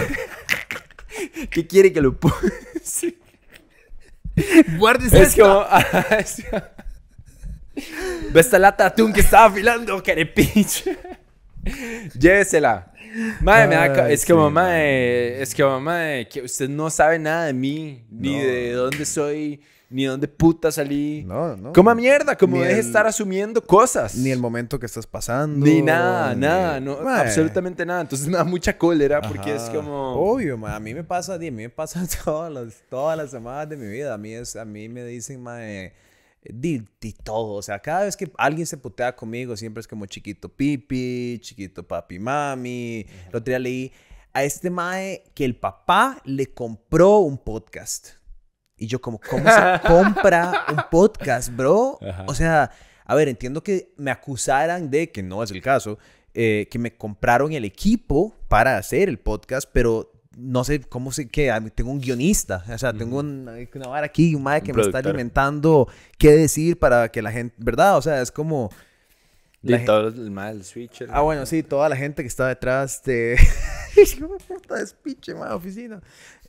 [LAUGHS] ¿Qué quiere que lo ponga? es esta. [LAUGHS] Ah, como, Ve esta lata de atún que estaba afilando, pinche. Llévesela. Madre, me es, como, es como, madre, que usted no sabe nada de mí, ni de dónde soy, ni dónde puta salí. No, no. mierda, como deje estar asumiendo cosas. Ni el momento que estás pasando. Ni nada, nada, absolutamente nada. Entonces [LAUGHS] me da mucha cólera porque es como... Obvio, a mí me pasa, a mí me pasa [LAUGHS] todas las, todas las semanas de mi vida. A mí, es, a mí me dicen, mae, eh, de todo. O sea, cada vez que alguien se putea conmigo, siempre es como chiquito pipi, chiquito papi mami. Lo otro día leí a este mae que el papá le compró un podcast. Y yo como, ¿cómo se [LAUGHS] compra un podcast, bro? O sea, a ver, entiendo que me acusaran de, que no es el caso, eh, que me compraron el equipo para hacer el podcast, pero no sé cómo se que ah, tengo un guionista, o sea, tengo un, una vara aquí, un mae que me está alimentando qué decir para que la gente, ¿verdad? O sea, es como... y todo el mal, el switcher. Ah, bueno, sí, toda la gente que está detrás de... [LAUGHS] puta despiche, madre, oficina.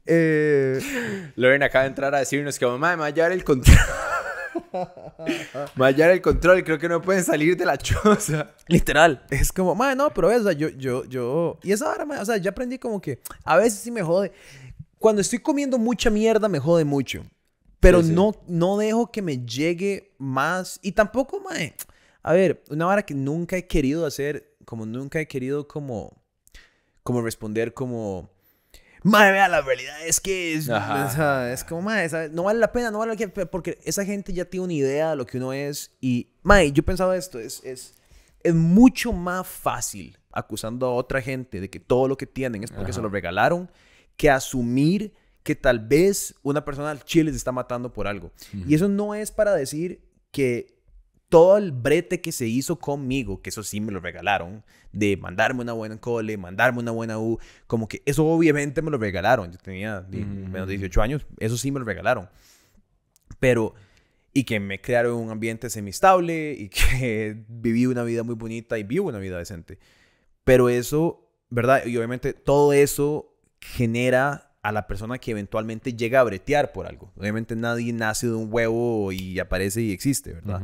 Eh, Loren acaba de entrar a decirnos que mamá de mallar el control. era el control, creo que no pueden salir de la choza. Literal. Es como, madre, no, pero eso, yo, yo, yo. Y esa hora, o sea, ya aprendí como que a veces sí me jode. Cuando estoy comiendo mucha mierda, me jode mucho. Pero No, no dejo que me llegue más. Y tampoco, madre. A ver, una vara que nunca he querido hacer, como nunca he querido, como, como responder, como Madre mía, la realidad es que es, como, madre, no vale la pena, no vale la pena, porque esa gente ya tiene una idea de lo que uno es. Y, madre, yo he pensado esto, es, es, mucho más fácil acusando a otra gente de que todo lo que tienen es porque se lo regalaron que asumir que tal vez una persona al chile se está matando por algo. Y eso no es para decir que todo el brete que se hizo conmigo, que eso sí me lo regalaron, de mandarme una buena cole, mandarme una buena U, como que eso obviamente me lo regalaron. Yo tenía menos mm. de 18 años, eso sí me lo regalaron. Pero, y que me crearon un ambiente semistable, y [LAUGHS] que viví una vida muy bonita y vivo una vida decente. Pero eso, ¿verdad? Y obviamente todo eso genera a la persona que eventualmente llega a bretear por algo. Obviamente nadie nace de un huevo y aparece y existe, ¿verdad?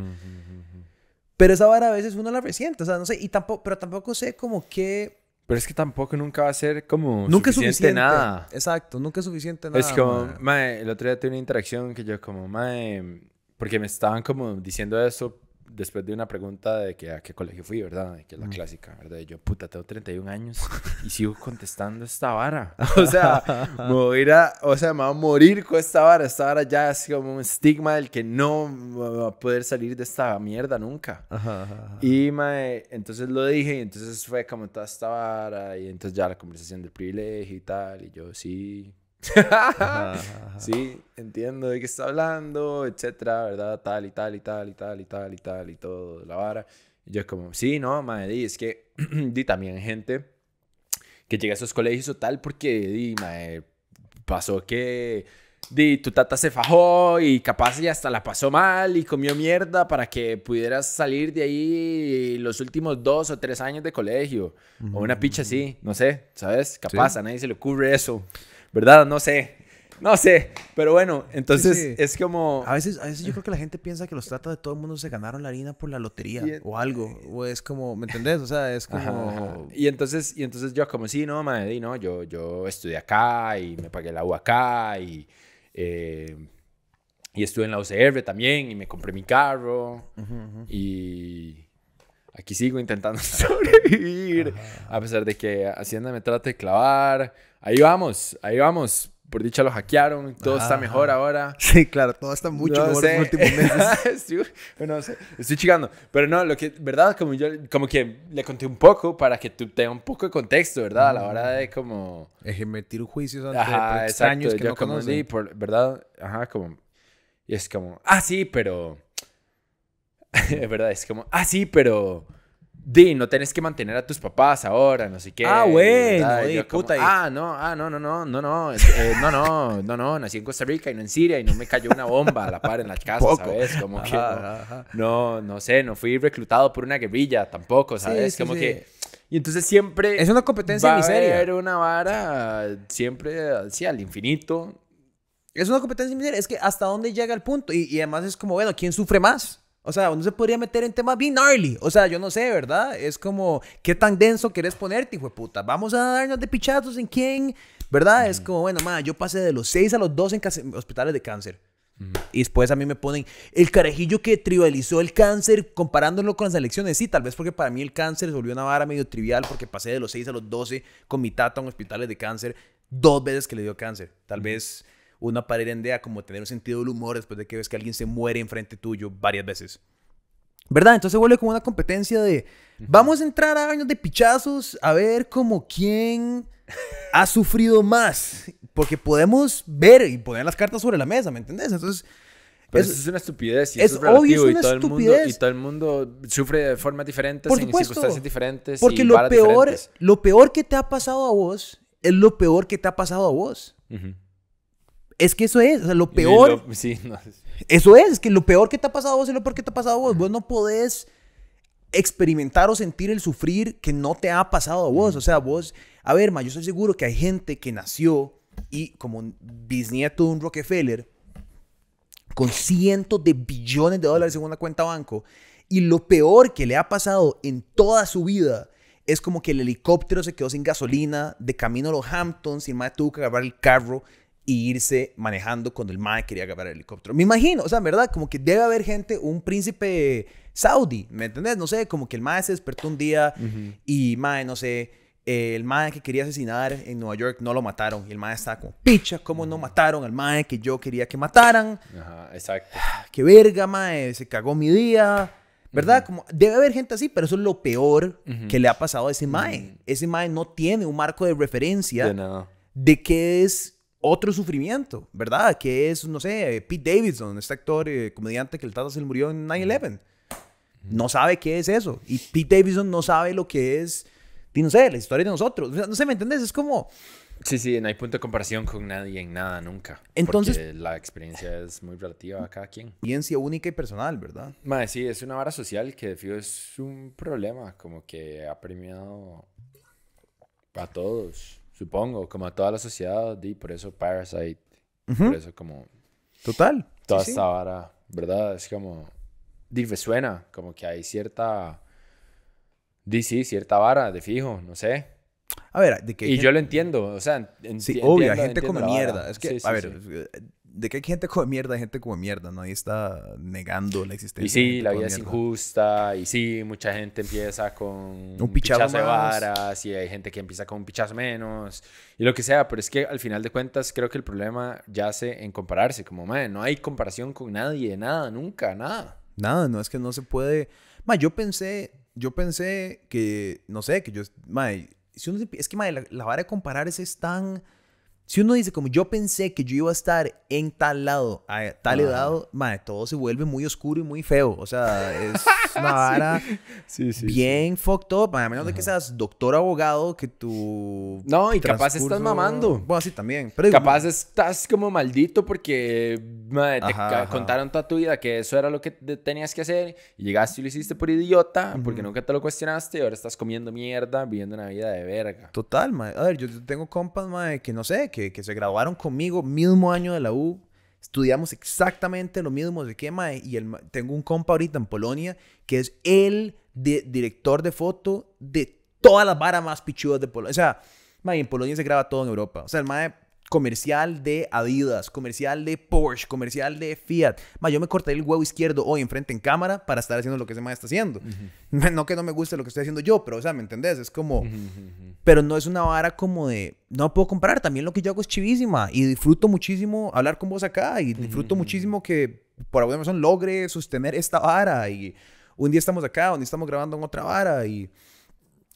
Pero esa vara a veces uno la resiente, o sea, no sé, y tampoco, pero tampoco sé como que... Pero es que tampoco nunca va a ser como nunca suficiente, nada. Exacto, nunca es suficiente nada. Es como, el otro día tuve una interacción que yo como, mae, porque me estaban como diciendo eso después de una pregunta de que a qué colegio fui, ¿verdad? que es la clásica, ¿verdad? yo, puta, tengo 31 años y sigo [LAUGHS] contestando esta vara. [LAUGHS] O sea, me voy a, o sea, me voy a morir con esta vara. Esta vara ya es como un estigma del que no va a poder salir de esta mierda nunca. Ajá, Y mae, entonces lo dije y entonces fue como toda esta vara y entonces ya la conversación del privilegio y tal. Y yo, sí, [LAUGHS] sí, entiendo de qué está hablando, etcétera, ¿verdad? Tal y tal y tal y tal y tal y tal y todo, la vara. yo es como, sí, no, madre, di es que, [CLEARS THROAT] di también gente que llega a esos colegios o tal, porque, di, madre, pasó que, di, tu tata se fajó y capaz y hasta la pasó mal y comió mierda para que pudieras salir de ahí los últimos dos o tres años de colegio, o una picha así, no sé, ¿sabes? Capaz, a nadie se le ocurre eso. ¿verdad? No sé. No sé, pero bueno, entonces es como... A veces, yo creo que la gente piensa que los trata de todo el mundo se ganaron la harina por la lotería o algo, o es como, ¿me entendés? O sea, es como... Y, entonces, y entonces yo como, sí, no, madre, no, yo, yo estudié acá y me pagué la U acá y, eh, y estuve en la UCR también y me compré mi carro y aquí sigo intentando [LAUGHS] sobrevivir, a pesar de que Hacienda me trate de clavar ahí vamos, ahí vamos. Por dicha lo hackearon, todo está mejor ahora. [LAUGHS] Sí, claro, todo está mucho mejor en los últimos meses. [LAUGHS] bueno, estoy chingando. Pero no, lo que, ¿verdad? Como yo, como que le conté un poco para que tú tengas un poco de contexto, ¿verdad? A la hora de como... metir juicios ante ajá, extraños exacto. que no por, ¿verdad? Ajá, como... Y es como, ah, sí, pero... [LAUGHS] es verdad, es como, ah, sí, pero Di, no tenés que mantener a tus papás ahora, no sé qué. Ah, bueno, puta. ah, no, ah, no, no, no, no, eh, no, no, no, no, nací en Costa Rica y no en Siria y no me cayó una bomba a la par en la casa, ¿sabes? Como que, no, no sé, no fui reclutado por una guerrilla tampoco, ¿sabes? como que... Y entonces siempre... Es una competencia va miseria. Era una vara siempre hacia el infinito. Es una competencia miseria, es que hasta dónde llega el punto y, y además es como, bueno, ¿quién sufre más? O sea, uno se podría meter en temas bien gnarly. O sea, yo no sé, ¿verdad? Es como, ¿qué tan denso querés ponerte, hijo de puta? Vamos a darnos de pichazos en quién, ¿verdad? Es como, bueno, ma, yo pasé de los 6 a los 12 en hospitales de cáncer. Y después a mí me ponen el carejillo que trivializó el cáncer comparándolo con las elecciones. Sí, tal vez porque para mí el cáncer se volvió una vara medio trivial porque pasé de los 6 a los 12 con mi tata en hospitales de cáncer dos veces que le dio cáncer. Tal vez una pared endea como tener un sentido del humor después de que ves que alguien se muere enfrente tuyo varias veces. ¿Verdad? Entonces vuelve como una competencia de, vamos a entrar a años de pichazos a ver como quién ha sufrido más, porque podemos ver y poner las cartas sobre la mesa, ¿me entendés? Entonces... Pero es, una estupidez. es, obvio, es una estupidez. El mundo, y todo el mundo sufre de formas diferentes, Por circunstancias diferentes. Porque lo, peor, lo peor que te ha pasado a vos es lo peor que te ha pasado a vos. Es que eso es, o sea, lo peor. Eso es, es que lo peor que te ha pasado a vos es lo peor que te ha pasado a vos. Vos no podés experimentar o sentir el sufrir que no te ha pasado a vos. O sea, vos, a ver, ma, yo estoy seguro que hay gente que nació y como bisnieto de un Rockefeller, con cientos de billones de dólares en una cuenta banco, y lo peor que le ha pasado en toda su vida es como que el helicóptero se quedó sin gasolina, de camino a los Hamptons, y el tuvo que agarrar el carro y irse manejando cuando el mae quería agarrar el helicóptero. Me imagino, o sea, ¿verdad? Como que debe haber gente, un príncipe saudí, ¿me entendés? No sé, como que el mae se despertó un día y mae, no sé, eh, el mae que quería asesinar en Nueva York no lo mataron. Y el mae está como, picha, ¿cómo no mataron al mae que yo quería que mataran? Ajá, exacto. Ah, qué verga, mae, se cagó mi día. ¿Verdad? Como, debe haber gente así, pero eso es lo peor que le ha pasado a ese mae. Ese mae no tiene un marco de referencia de, de qué es otro sufrimiento, ¿verdad? Que es, no sé, Pete Davidson, este actor, eh, comediante que el Tata se murió en 9-11. No sabe qué es eso. Y Pete Davidson no sabe lo que es, no sé, la historia de nosotros. No sé, ¿me entiendes? Es como... Sí, sí, no hay punto de comparación con nadie en nada nunca. Entonces. Porque la experiencia es muy relativa a cada quien. Experiencia única y personal, ¿verdad? sí, es una vara social que de es un problema, como que ha premiado a todos supongo, como a toda la sociedad, por eso Parasite, por eso como... Total. Toda esta vara, ¿verdad? Es como... Dice, suena, como que hay cierta... sí cierta vara, de fijo, no sé. A ver, de que... Y yo lo entiendo, o sea... en, sí, obvio, hay gente como mierda. Es que, a ver, eh, de que hay gente como mierda, hay gente como mierda, nadie Ahí está negando la existencia. Y sí, la vida es injusta, y sí, mucha gente empieza con un pichazo, de varas, y hay gente que empieza con un pichazo menos, y lo que sea, pero es que al final de cuentas creo que el problema yace en compararse, como, man, no hay comparación con nadie, nada, nunca, nada. Nada, no es que no se puede... Man, yo pensé, yo pensé que, no sé, que yo, man, si uno es que, man, la vara de comparar es tan si uno dice, como yo pensé que yo iba a estar en tal lado, a tal edad, madre, todo se vuelve muy oscuro y muy feo. O sea, es [LAUGHS] una vara bien fucked up. A menos de que seas doctor abogado, que tú... No, y capaz estás mamando. Bueno, sí, también. Pero capaz estás como maldito porque te contaron toda tu vida que eso era lo que tenías que hacer. Y llegaste y lo hiciste por idiota, porque nunca te lo cuestionaste. Y ahora estás comiendo mierda, viviendo una vida de verga. Total, madre. A ver, yo tengo compas, madre, que no sé, que que, se graduaron conmigo, mismo año de la U, estudiamos exactamente lo mismo, que, quema, y el, tengo un compa ahorita en Polonia que es el director de foto de todas las varas más pichudas de Polonia. O sea, mae, en Polonia se graba todo en Europa. O sea, el mae comercial de Adidas, comercial de Porsche, comercial de Fiat. Ma, yo me corté el huevo izquierdo hoy enfrente en cámara para estar haciendo lo que ese mae está haciendo. [LAUGHS] No que no me guste lo que estoy haciendo yo, pero, o sea, ¿me entendés? Es como... Pero no es una vara como de... No puedo comprar. También lo que yo hago es chivísima y disfruto muchísimo hablar con vos acá y disfruto muchísimo que por alguna razón logre sostener esta vara y un día estamos acá, un día estamos grabando en otra vara y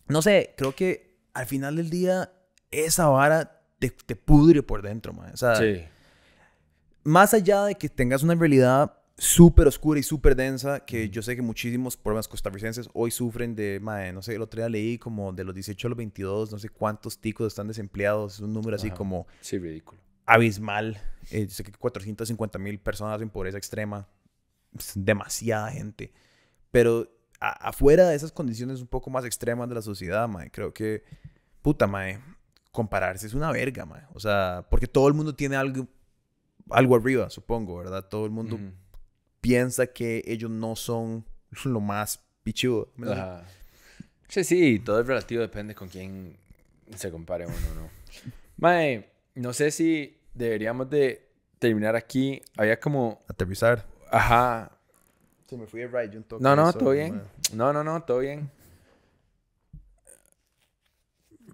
no sé, creo que al final del día esa vara te, pudre por dentro, man. O sea, más allá de que tengas una realidad súper oscura y súper densa, que yo sé que muchísimos problemas costarricenses hoy sufren de, madre, no sé, el otro día leí como de los 18 a los 22, no sé cuántos ticos están desempleados, es un número así como... Sí, ridículo. Abismal. Eh, sé que 450 mil personas en pobreza extrema, demasiada gente. Pero afuera de esas condiciones un poco más extremas de la sociedad, madre, creo que, puta, madre, compararse es una verga, man. O sea, porque todo el mundo tiene algo, algo arriba, supongo, ¿verdad? Todo el mundo piensa que ellos no son [LAUGHS] lo más pichudo. sí, sí, todo es relativo, depende con quién se compare uno o no. [LAUGHS] Mae, no sé si deberíamos de terminar aquí. Había como... Aterrizar. Ajá. Se me fui de ride un toque. No, no, todo bien. No, no, no, todo bien.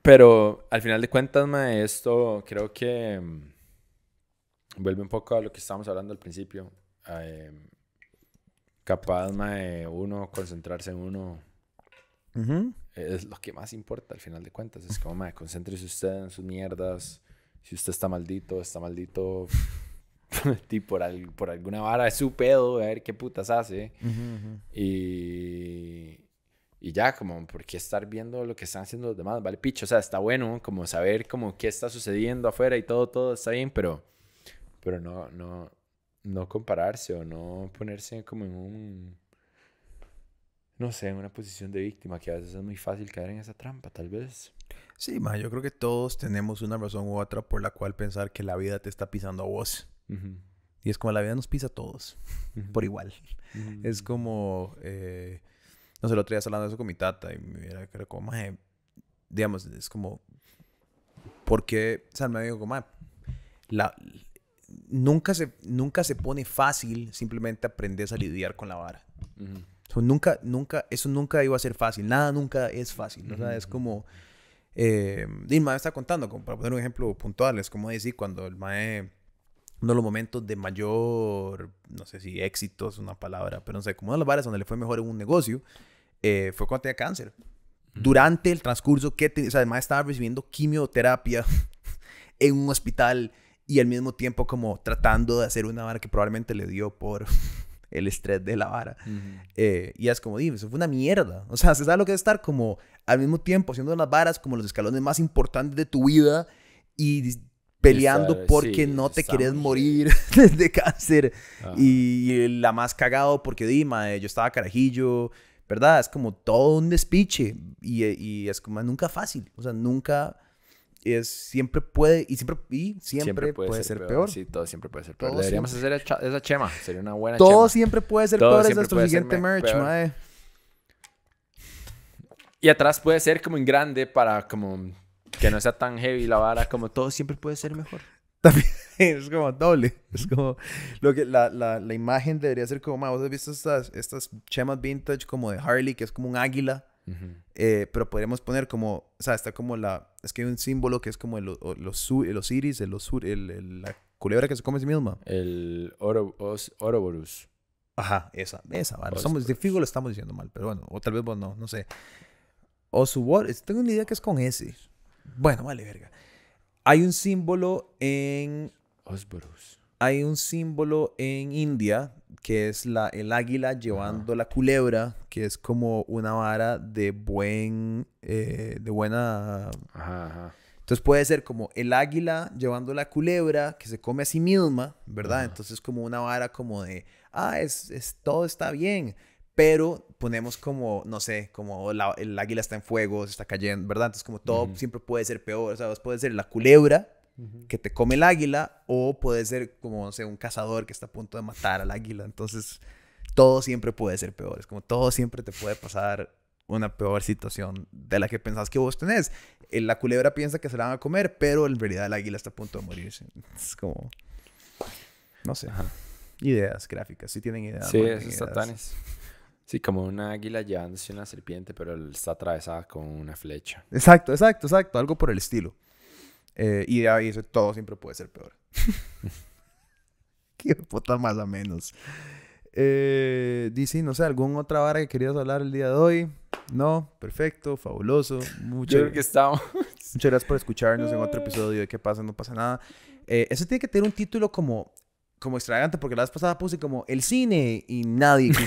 Pero al final de cuentas, ma, esto creo que mm, vuelve un poco a lo que estábamos hablando al principio. Em, capaz, ma, de uno concentrarse en uno es lo que más importa al final de cuentas. Es como, ma, concéntrese usted en sus mierdas. Si usted está maldito, está maldito [LAUGHS] por, por alguna vara, de su pedo, a ver qué putas hace. Y y ya, como, ¿por qué estar viendo lo que están haciendo los demás? Vale, picho, o sea, está bueno como saber como qué está sucediendo afuera y todo, todo está bien, pero, pero no, no, no compararse o no ponerse como en un, no sé, en una posición de víctima, que a veces es muy fácil caer en esa trampa, tal vez. Sí, más yo creo que todos tenemos una razón u otra por la cual pensar que la vida te está pisando a vos. Y es como la vida nos pisa a todos, por igual. Es como... Eh, no sé, el otro día estaba hablando de eso con mi tata y me era, como, mae, digamos, es como, porque, o sea, me dijo, como, la, nunca, se, nunca se pone fácil simplemente aprendes a lidiar con la vara. nunca, nunca, eso nunca iba a ser fácil, nada nunca es fácil, o sea, es como... Eh, y el está contando, para poner un ejemplo puntual, es como decir, cuando el mae uno de los momentos de mayor, no sé si éxito es una palabra, pero no sé, como una de las varas donde le fue mejor en un negocio, eh, fue cuando tenía cáncer. Durante el transcurso que, te, o sea, además estaba recibiendo quimioterapia [LAUGHS] en un hospital y al mismo tiempo como tratando de hacer una vara que probablemente le dio por [LAUGHS] el estrés de la vara. Eh, y es como, dime, eso fue una mierda. O sea, ¿se lo que es estar como al mismo tiempo haciendo las varas como los escalones más importantes de tu vida y peleando porque no te quieres morir [LAUGHS] de cáncer? y, y, la más cagado porque, dime, yo estaba carajillo, ¿verdad? Es como todo un despiche y, es como nunca fácil, o sea, nunca es siempre puede y siempre y siempre, puede, ser, peor. Sí, todo siempre puede ser peor. Deberíamos hacer esa chema, sería una buena chema. Todo siempre puede ser peor es nuestro siguiente merch, mae. Y atrás puede ser como en grande para como que no sea tan heavy la vara, como todo siempre puede ser mejor. También [LAUGHS] es como doble. Es como lo que la, la, la imagen debería ser como, vos has visto estas, estas chemas vintage como de Harley, que es como un águila. Eh, pero podríamos poner como, o sea, está como la, es que hay un símbolo que es como el, los, los iris, el, los, el, el, la culebra que se come a sí misma. El oro, Ajá, esa, esa, vale. Somos, de Figo lo estamos diciendo mal, pero bueno, o tal vez vos no, no sé. O su tengo una idea que es con ese. Bueno, vale, verga. Hay un símbolo en. Osborus. Hay un símbolo en India que es la, el águila llevando ah. la culebra, que es como una vara de buen. Eh, de buena. Ajá, Entonces puede ser como el águila llevando la culebra que se come a sí misma, ¿verdad? Entonces es Entonces como una vara como de, ah, es, es, todo está bien pero ponemos como, no sé, como el águila está en fuego, se está cayendo, ¿verdad? Entonces como todo siempre puede ser peor, o sea, pues puede ser la culebra que te come el águila o puede ser como, no sé, un cazador que está a punto de matar al águila, entonces todo siempre puede ser peor, es como todo siempre te puede pasar una peor situación de la que pensás que vos tenés. Eh, la culebra piensa que se la van a comer, pero en realidad el águila está a punto de morirse. Es como... No sé. Ideas gráficas, si tienen ideas. Sí, es ideas? Sí, como una águila llevándose una serpiente, pero está atravesada con una flecha. Exacto, exacto, exacto. Algo por el estilo. Eh, y de ahí eso todo siempre puede ser peor. [LAUGHS] Qué puta más a menos. Eh, dice, no sé, ¿algún otra vara que querías hablar el día de hoy? No, perfecto, fabuloso. Muchas, Yo que estamos. Muchas gracias por escucharnos en otro episodio de ¿Qué pasa? No pasa nada. Eh, eso tiene que tener un título como como extravagante porque la vez pasada puse como el cine y nadie [LAUGHS]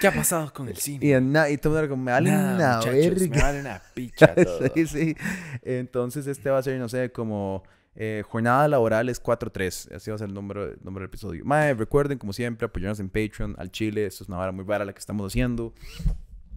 ¿Qué ha pasado con el cine? Y, todo me vale una verga. picha [LAUGHS] todo. sí, sí. Entonces este va a ser, no sé, como... Eh, jornada laboral es 4-3. Así va a ser el nombre, del episodio. Mae, recuerden, como siempre, apoyarnos en Patreon, al Chile. Esto es una vara muy vara la que estamos haciendo.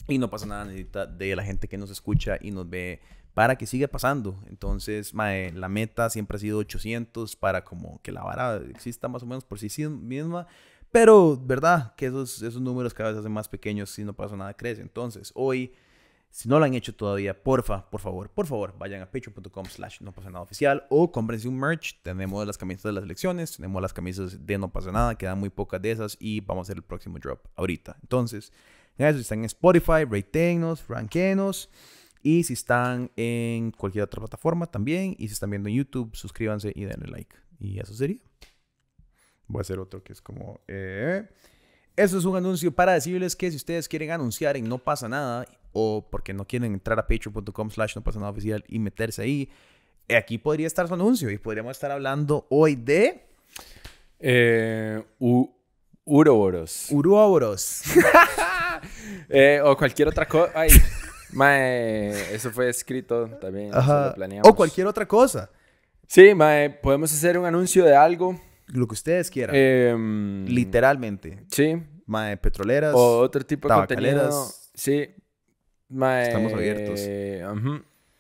Y no pasa nada, necesita de la gente que nos escucha y nos ve para que siga pasando. Entonces, la meta siempre ha sido 800 para como que la vara exista más o menos por sí misma. Pero, ¿verdad? Que esos, esos números cada vez se hacen más pequeños si no pasa nada, crece. Entonces, hoy, si no lo han hecho todavía, porfa, por favor, por favor, vayan a patreon.com slash no pasa nada oficial o cómprense un merch. Tenemos las camisas de las elecciones, tenemos las camisas de no pasa nada, quedan muy pocas de esas y vamos a hacer el próximo drop ahorita. Entonces, gracias, están en Spotify, rateenos, ranquenos. Y si están en cualquier otra plataforma también. Y si están viendo en YouTube, suscríbanse y denle like. Y eso sería. Voy a hacer otro que es como... Eh, eso es un anuncio para decirles que si ustedes quieren anunciar en No Pasa Nada o porque no quieren entrar a patreon.com slash no pasa nada oficial y meterse ahí, aquí podría estar su anuncio y podríamos estar hablando hoy de... Eh, Uroboros. Uroboros. [LAUGHS] Eh, o cualquier otra cosa. [LAUGHS] Mae, eso fue escrito también. O cualquier otra cosa. Sí, mae, podemos hacer un anuncio de algo. Lo que ustedes quieran. Em, Literalmente. Sí. Mae, petroleras. O otro tipo de contenido. Sí. Mae, Estamos abiertos.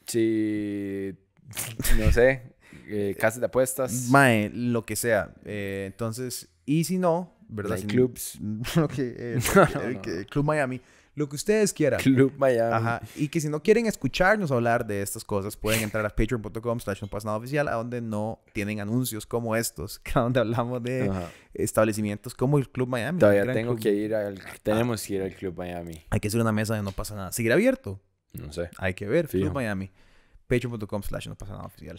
Sí. No sé. Eh, casas de apuestas. [LAUGHS] Mae, lo que sea. Eh, entonces, y si no, ¿verdad? clubs. Club Miami lo que ustedes quieran. Club Miami. Ajá. Y que si no quieren escucharnos hablar de estas cosas, pueden entrar a patreon.com slash nada oficial, a donde no tienen anuncios como estos, [LAUGHS] donde hablamos de establecimientos como el Club Miami. Todavía tengo que ir al... Ah. Tenemos que ir al Club Miami. Hay que hacer una mesa de no pasa nada. ¿Seguirá abierto? No sé. Hay que ver. Club Miami. Patreon.com slash no pasa nada oficial.